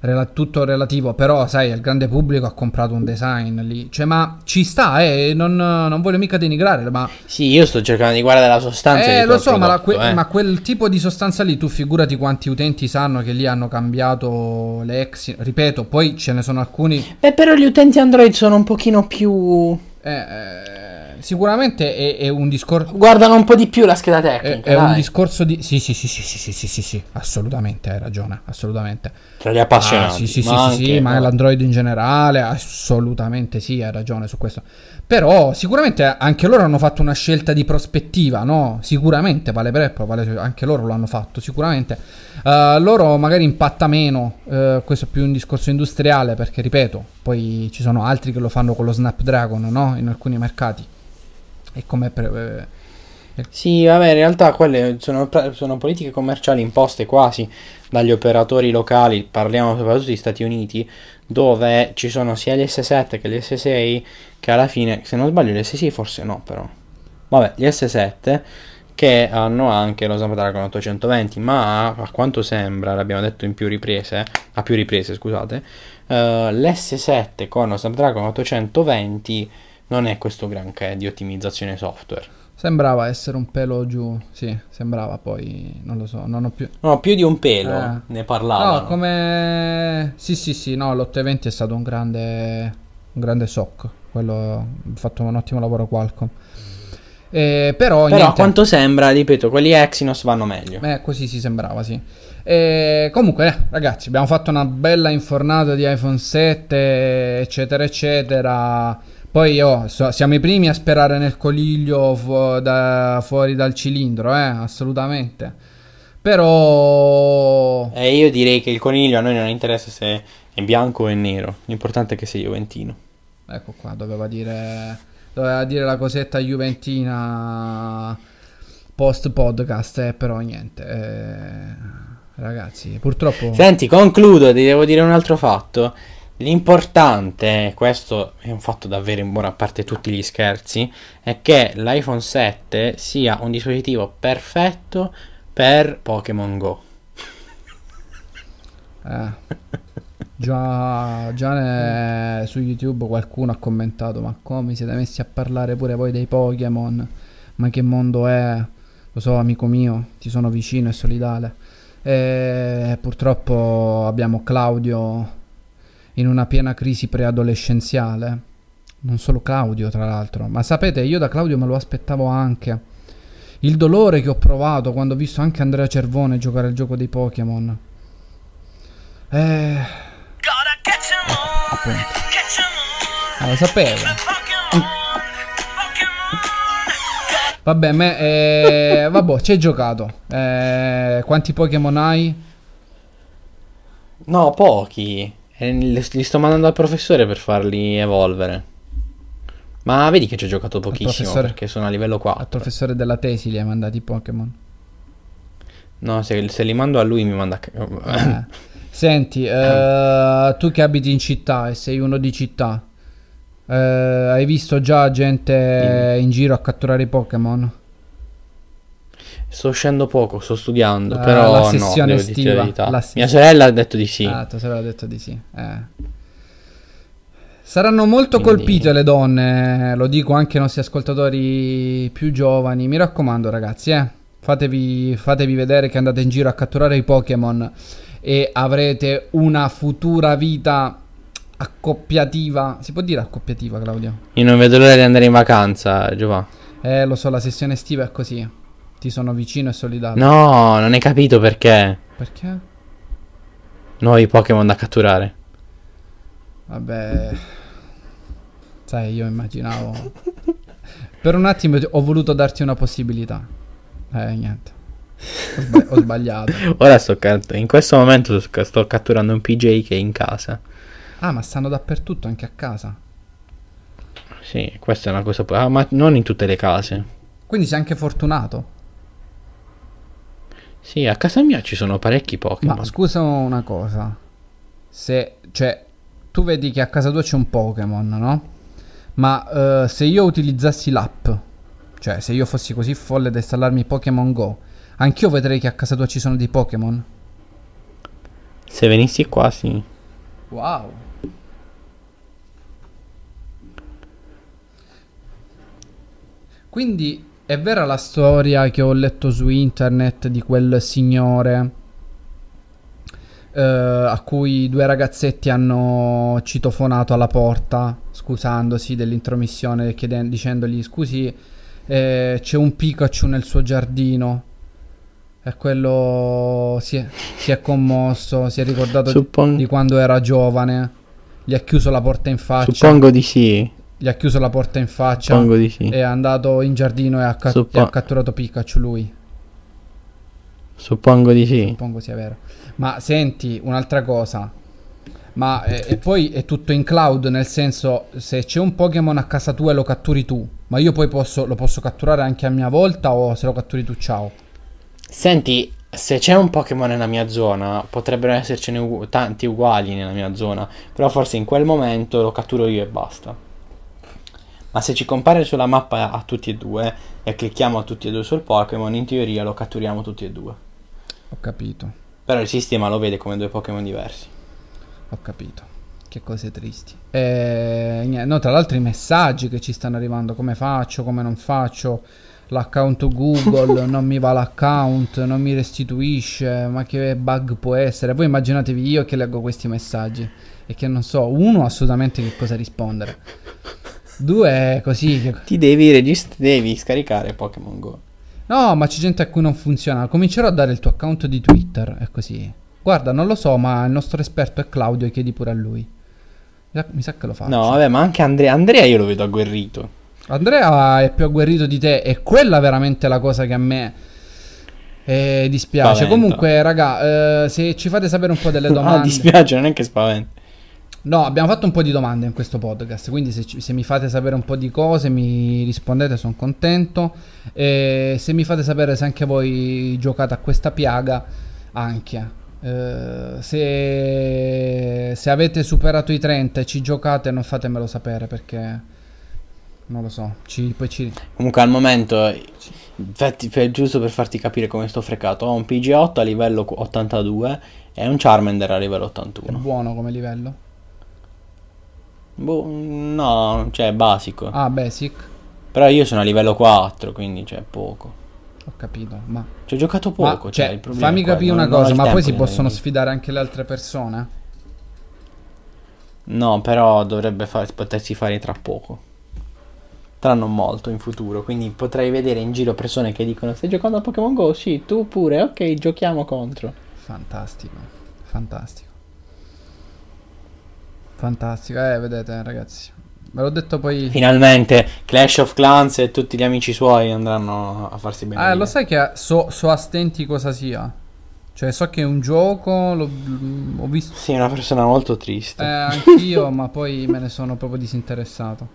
rela- tutto relativo, però sai, il grande pubblico ha comprato un design lì, cioè ma ci sta, eh, non, non voglio mica denigrare, ma... Sì, io sto cercando di guardare la sostanza. Eh, lo so, prodotto, ma, que- eh. ma, quel tipo di sostanza lì, tu figurati quanti utenti sanno che lì hanno cambiato le ex, ripeto, poi ce ne sono alcuni... Beh, però gli utenti Android sono un pochino più... Eh, eh sicuramente è, è un discorso. Guardano un po' di più la scheda tecnica. È, è un discorso di. Sì, sì, sì, sì, sì, sì, sì, sì, sì. assolutamente hai ragione. Assolutamente. Tra gli appassionati. Ah, sì, sì, ma sì, anche, sì, ma no. l'Android in generale, assolutamente sì, hai ragione su questo. Però sicuramente anche loro hanno fatto una scelta di prospettiva, no? Sicuramente, vale per Apple, vale, anche loro l'hanno fatto, sicuramente. Uh, loro magari impatta meno, uh, questo è più un discorso industriale, perché ripeto, poi ci sono altri che lo fanno con lo Snapdragon, no? In alcuni mercati e com'è per, eh, eh. Sì, vabbè, in realtà quelle sono, sono, politiche commerciali imposte quasi dagli operatori locali, parliamo soprattutto degli Stati Uniti, dove ci sono sia gli S7 che gli S6, che alla fine, se non sbaglio, gli S6 forse no, però. Vabbè, gli S7 che hanno anche lo Snapdragon 820, ma a quanto sembra, l'abbiamo detto in più riprese, a più riprese, scusate, uh, eh, l'S7 con lo Snapdragon 820 non è questo granché di ottimizzazione software. Sembrava essere un pelo giù, sì, sembrava poi, non lo so, non ho più... No, più di un pelo, eh. ne parlavo. No, come... Sì, sì, sì, no, l'820 è stato un grande, un grande SOC, quello ha fatto un ottimo lavoro Qualcomm. Eh, però, però a quanto sembra, ripeto, quelli Exynos vanno meglio. Eh, così si sembrava, sì. E eh, comunque, eh, ragazzi, abbiamo fatto una bella infornata di iPhone 7, eccetera, eccetera. Poi oh, so, siamo i primi a sperare nel coniglio fu- da, fuori dal cilindro, eh, assolutamente. Però... Eh, io direi che il coniglio a noi non interessa se è bianco o è nero, l'importante è che sia Juventino. Ecco qua, doveva dire, doveva dire la cosetta Juventina post podcast, eh, però niente. Eh, ragazzi, purtroppo... Senti, concludo, ti devo dire un altro fatto. L'importante, questo è un fatto davvero in buona parte tutti gli scherzi, è che l'iPhone 7 sia un dispositivo perfetto per Pokémon Go. Eh, già, già ne, su YouTube qualcuno ha commentato, ma come siete messi a parlare pure voi dei Pokémon? Ma che mondo è? Lo so, amico mio, ti sono vicino e solidale. E purtroppo abbiamo Claudio in una piena crisi preadolescenziale. Non solo Claudio, tra l'altro, ma sapete, io da Claudio me lo aspettavo anche. Il dolore che ho provato quando ho visto anche Andrea Cervone giocare al gioco dei Pokémon. Eh... Appunto. Ah, lo sapevo. Vabbè, me... Eh, vabbè, ci hai giocato. Eh, quanti Pokémon hai? No, pochi li sto mandando al professore per farli evolvere. Ma vedi che ci ho giocato pochissimo perché sono a livello 4. Al professore della tesi li hai mandati i Pokémon. No, se, se, li mando a lui mi manda. Eh. Senti, eh, tu che abiti in città e sei uno di città, eh, hai visto già gente in giro a catturare i Pokémon? Sto uscendo poco, sto studiando, eh, però la sessione no, estiva. La, la Mia sorella ha detto di sì. Ah, tua sorella ha detto di sì. Eh. Saranno molto Quindi... colpite le donne, eh, lo dico anche ai nostri ascoltatori più giovani. Mi raccomando, ragazzi, eh. fatevi, fatevi, vedere che andate in giro a catturare i Pokémon e avrete una futura vita accoppiativa. Si può dire accoppiativa, Claudio? Io non vedo l'ora di andare in vacanza, Giovanni. Eh, lo so, la sessione estiva è così. Ti sono vicino e solidale. No, non hai capito perché. Perché? Nuovi Pokémon da catturare. Vabbè. Sai, io immaginavo. per un attimo ho voluto darti una possibilità. Eh, niente. Ho, sba ho sbagliato. Ora sto in questo momento sto catturando un PJ che è in casa. Ah, ma stanno dappertutto, anche a casa. Sì, questa è una cosa. Ah, ma non in tutte le case. Quindi sei anche fortunato. Sì, a casa mia ci sono parecchi Pokémon. Ma scusa una cosa. Se, cioè, tu vedi che a casa tua c'è un Pokémon, no? Ma uh, se io utilizzassi l'app, cioè se io fossi così folle da installarmi Pokémon Go, anch'io vedrei che a casa tua ci sono dei Pokémon? Se venissi qua, sì. Wow. Quindi è vera la storia che ho letto su internet di quel signore eh, a cui due ragazzetti hanno citofonato alla porta scusandosi dell'intromissione chieden- dicendogli scusi eh, c'è un Pikachu nel suo giardino e quello si è, si è commosso, si è ricordato Suppon- di quando era giovane, gli ha chiuso la porta in faccia. Suppongo di sì gli ha chiuso la porta in faccia di sì. è andato in giardino e ha, ca- Suppo- e ha, catturato Pikachu lui. Suppongo di sì. Suppongo sia vero. Ma senti, un'altra cosa. Ma eh, e poi è tutto in cloud, nel senso se c'è un Pokémon a casa tua e lo catturi tu, ma io poi posso, lo posso catturare anche a mia volta o se lo catturi tu ciao. Senti, se c'è un Pokémon nella mia zona, potrebbero essercene u- tanti uguali nella mia zona, però forse in quel momento lo catturo io e basta ma se ci compare sulla mappa a tutti e due e clicchiamo a tutti e due sul Pokémon, in teoria lo catturiamo tutti e due. Ho capito. Però il sistema lo vede come due Pokémon diversi. Ho capito. Che cose tristi. Eh, no, tra l'altro i messaggi che ci stanno arrivando, come faccio, come non faccio, l'account Google, non mi va l'account, non mi restituisce, ma che bug può essere? Voi immaginatevi io che leggo questi messaggi e che non so, uno assolutamente che cosa rispondere. Due è così. Ti devi registrare, devi scaricare Pokémon Go. No, ma c'è gente a cui non funziona. Comincerò a dare il tuo account di Twitter. È così. Guarda, non lo so, ma il nostro esperto è Claudio chiedi pure a lui. Mi sa che lo fa. No, vabbè, ma anche Andrea. Andrea io lo vedo agguerrito. Andrea è più agguerrito di te e quella è veramente la cosa che a me eh, dispiace. Spaventa. Comunque, raga, eh, se ci fate sapere un po' delle ah, domande. No, dispiace, non è che spavento No, abbiamo fatto un po' di domande in questo podcast, quindi se, se mi fate sapere un po' di cose, mi rispondete, sono contento. E se mi fate sapere se anche voi giocate a questa piaga, anche. Eh, se, se, avete superato i 30 e ci giocate, non fatemelo sapere perché non lo so. Ci, poi ci... Comunque al momento, infatti, per, giusto per farti capire come sto frecato, ho un PG8 a livello 82 e un Charmander a livello 81. È buono come livello? Boh, no, cioè basico. Ah, basic. Però io sono a livello 4, quindi cioè poco. Ho capito, ma... Ci ho giocato poco, ma, cioè, cioè, il problema Fammi capire qua, una non, cosa, non ma poi si possono sfidare anche le altre persone? No, però dovrebbe far, potersi fare tra poco. Tra non molto in futuro, quindi potrei vedere in giro persone che dicono stai giocando a Pokémon Go? Sì, tu pure, ok, giochiamo contro. Fantastico, fantastico. Fantastico, eh, vedete ragazzi. Ve l'ho detto poi. Finalmente Clash of Clans e tutti gli amici suoi andranno a farsi ah, bene. Eh, lo sai che so, so a stenti cosa sia? Cioè, so che è un gioco, l'ho, mm, ho visto. Sì, è una persona molto triste. Eh, anch'io, ma poi me ne sono proprio disinteressato.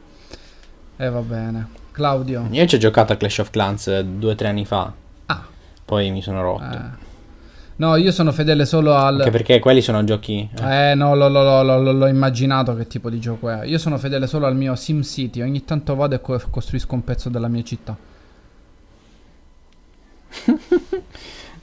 E eh, va bene. Claudio. Io ci ho giocato a Clash of Clans eh, due o tre anni fa. Ah. Poi mi sono rotto. Eh. No, io sono fedele solo al. Anche perché quelli sono giochi. Eh, eh no, l'ho, l'ho, l'ho, l'ho immaginato che tipo di gioco è. Io sono fedele solo al mio SimCity. Ogni tanto vado e costruisco un pezzo della mia città.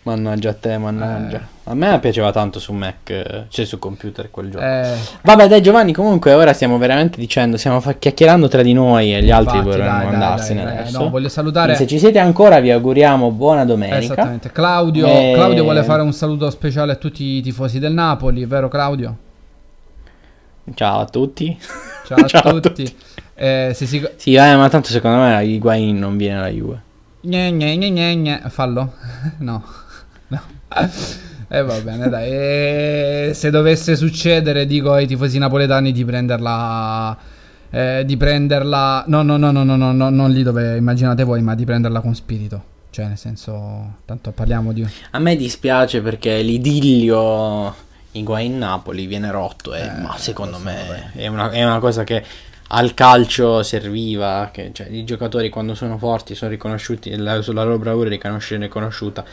Mannaggia te, mannaggia. Eh. A me piaceva tanto su Mac, cioè su computer quel gioco. Eh. Vabbè, dai Giovanni, comunque ora stiamo veramente dicendo, stiamo fa- chiacchierando tra di noi e gli Infatti, altri vorranno dai, andarsene dai, dai, adesso. No, voglio salutare. Quindi se ci siete ancora vi auguriamo buona domenica. Esattamente. Claudio, e... Eh. Claudio vuole fare un saluto speciale a tutti i tifosi del Napoli, vero Claudio? Ciao a tutti. Ciao a Ciao tutti. tutti. Eh, se si... Sì, eh, ma tanto secondo me Higuain non viene alla Juve. Gne, gne, gne, gne, gne. Fallo? no. E eh, va bene, dai. E se dovesse succedere, dico ai tifosi napoletani di prenderla. Eh, di prenderla. No, no, no, no, no, no, no, non lì dove immaginate voi, ma di prenderla con spirito. Cioè, nel senso, tanto parliamo di. A me dispiace perché l'idillio in Napoli viene rotto. Eh, eh ma secondo me è una, è una, cosa che al calcio serviva. Che, cioè, I giocatori quando sono forti sono riconosciuti, la, la loro bravura è riconosciuta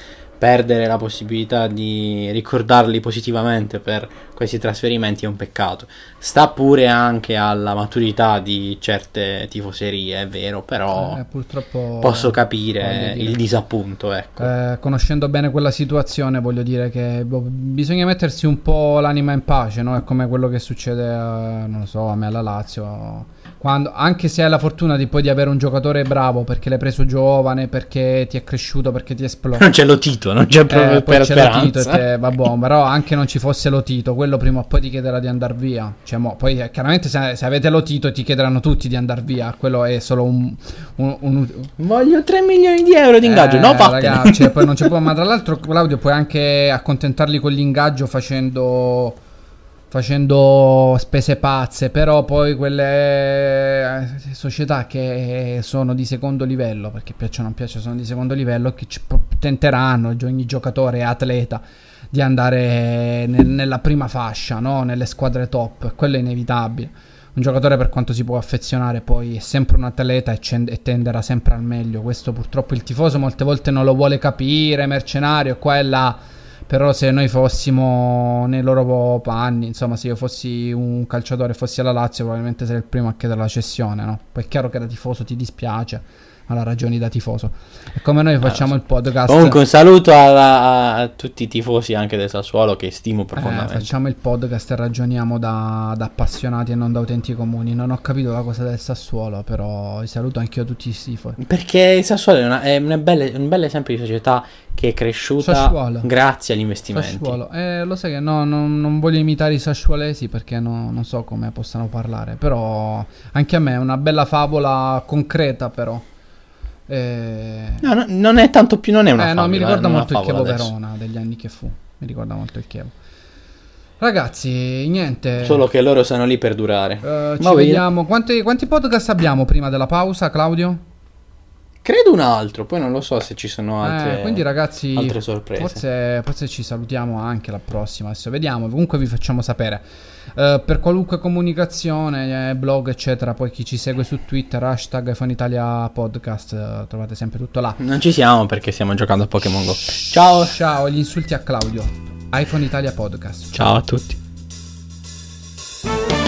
perdere la possibilità di ricordarli positivamente per questi trasferimenti è un peccato sta pure anche alla maturità di certe tifoserie, è vero, però eh, eh purtroppo posso capire il disappunto. Ecco. Eh, conoscendo bene quella situazione, voglio dire che boh, bisogna mettersi un po' l'anima in pace, no? è come quello che succede, a, non so, a me alla Lazio. Quando, anche se hai la fortuna di poi di avere un giocatore bravo perché l'hai preso giovane, perché ti è cresciuto, perché ti è esploso. Non c'è lo Tito, non c'è eh, proprio eh, per c'è speranza. Tito e te, vabbè, però anche non ci fosse lo Tito, quello prima o poi ti chiederà di andare via. Cioè, cioè, mo, poi eh, chiaramente se, se, avete l'otito ti chiederanno tutti di andare via. Quello è solo un. un, un... Voglio 3 milioni di euro di ingaggio. Eh, no, fatelo. Ragazzi, poi non c'è poi. Ma tra l'altro, Claudio, puoi anche accontentarli con l'ingaggio facendo. Facendo spese pazze, però poi quelle eh, società che sono di secondo livello, perché piacciono o non piacciono, sono di secondo livello, che ci tenteranno, ogni giocatore atleta, di andare nel, nella prima fascia, no? nelle squadre top, quello è inevitabile. Un giocatore per quanto si può affezionare poi è sempre un atleta e, cend- e tenderà sempre al meglio, questo purtroppo il tifoso molte volte non lo vuole capire, mercenario qua e là, però se noi fossimo nei loro panni, insomma se io fossi un calciatore e fossi alla Lazio probabilmente sarei il primo a chiedere la cessione, no? poi è chiaro che da tifoso ti dispiace alla ragione da tifoso. E come noi eh, facciamo ah, il podcast. Comunque, un saluto alla, a tutti i tifosi anche del Sassuolo che stimo eh, profondamente. Eh, facciamo il podcast e ragioniamo da, da, appassionati e non da utenti comuni. Non ho capito la cosa del Sassuolo, però saluto anche io tutti i tifosi. Perché il Sassuolo è, una, è una belle, un bel esempio di società che è cresciuta Sassuolo. grazie agli investimenti. Sassuolo, eh, lo sai che no, non, non, voglio imitare i sassuolesi perché no, non so come possano parlare, però anche a me è una bella favola concreta però. Eh... No, no, non è tanto più, non è una eh, favola, no, mi eh, ricorda molto il Chievo adesso. Verona degli anni che fu. Mi ricorda molto il Chievo. Ragazzi, niente. Solo che loro sono lì per durare. Uh, ci Ma vediamo. Quanti, quanti podcast abbiamo prima della pausa, Claudio? Credo un altro, poi non lo so se ci sono eh, altre, eh, quindi ragazzi, altre sorprese. Forse, forse, ci salutiamo anche la prossima, adesso vediamo, comunque vi facciamo sapere. Uh, per qualunque comunicazione, eh, blog, eccetera, poi chi ci segue su Twitter, hashtag Fanitalia Podcast, uh, trovate sempre tutto là. Non ci siamo perché stiamo giocando a Pokémon Go. Ciao! Ciao, gli insulti a Claudio, iPhone Italia Podcast. Ciao a tutti.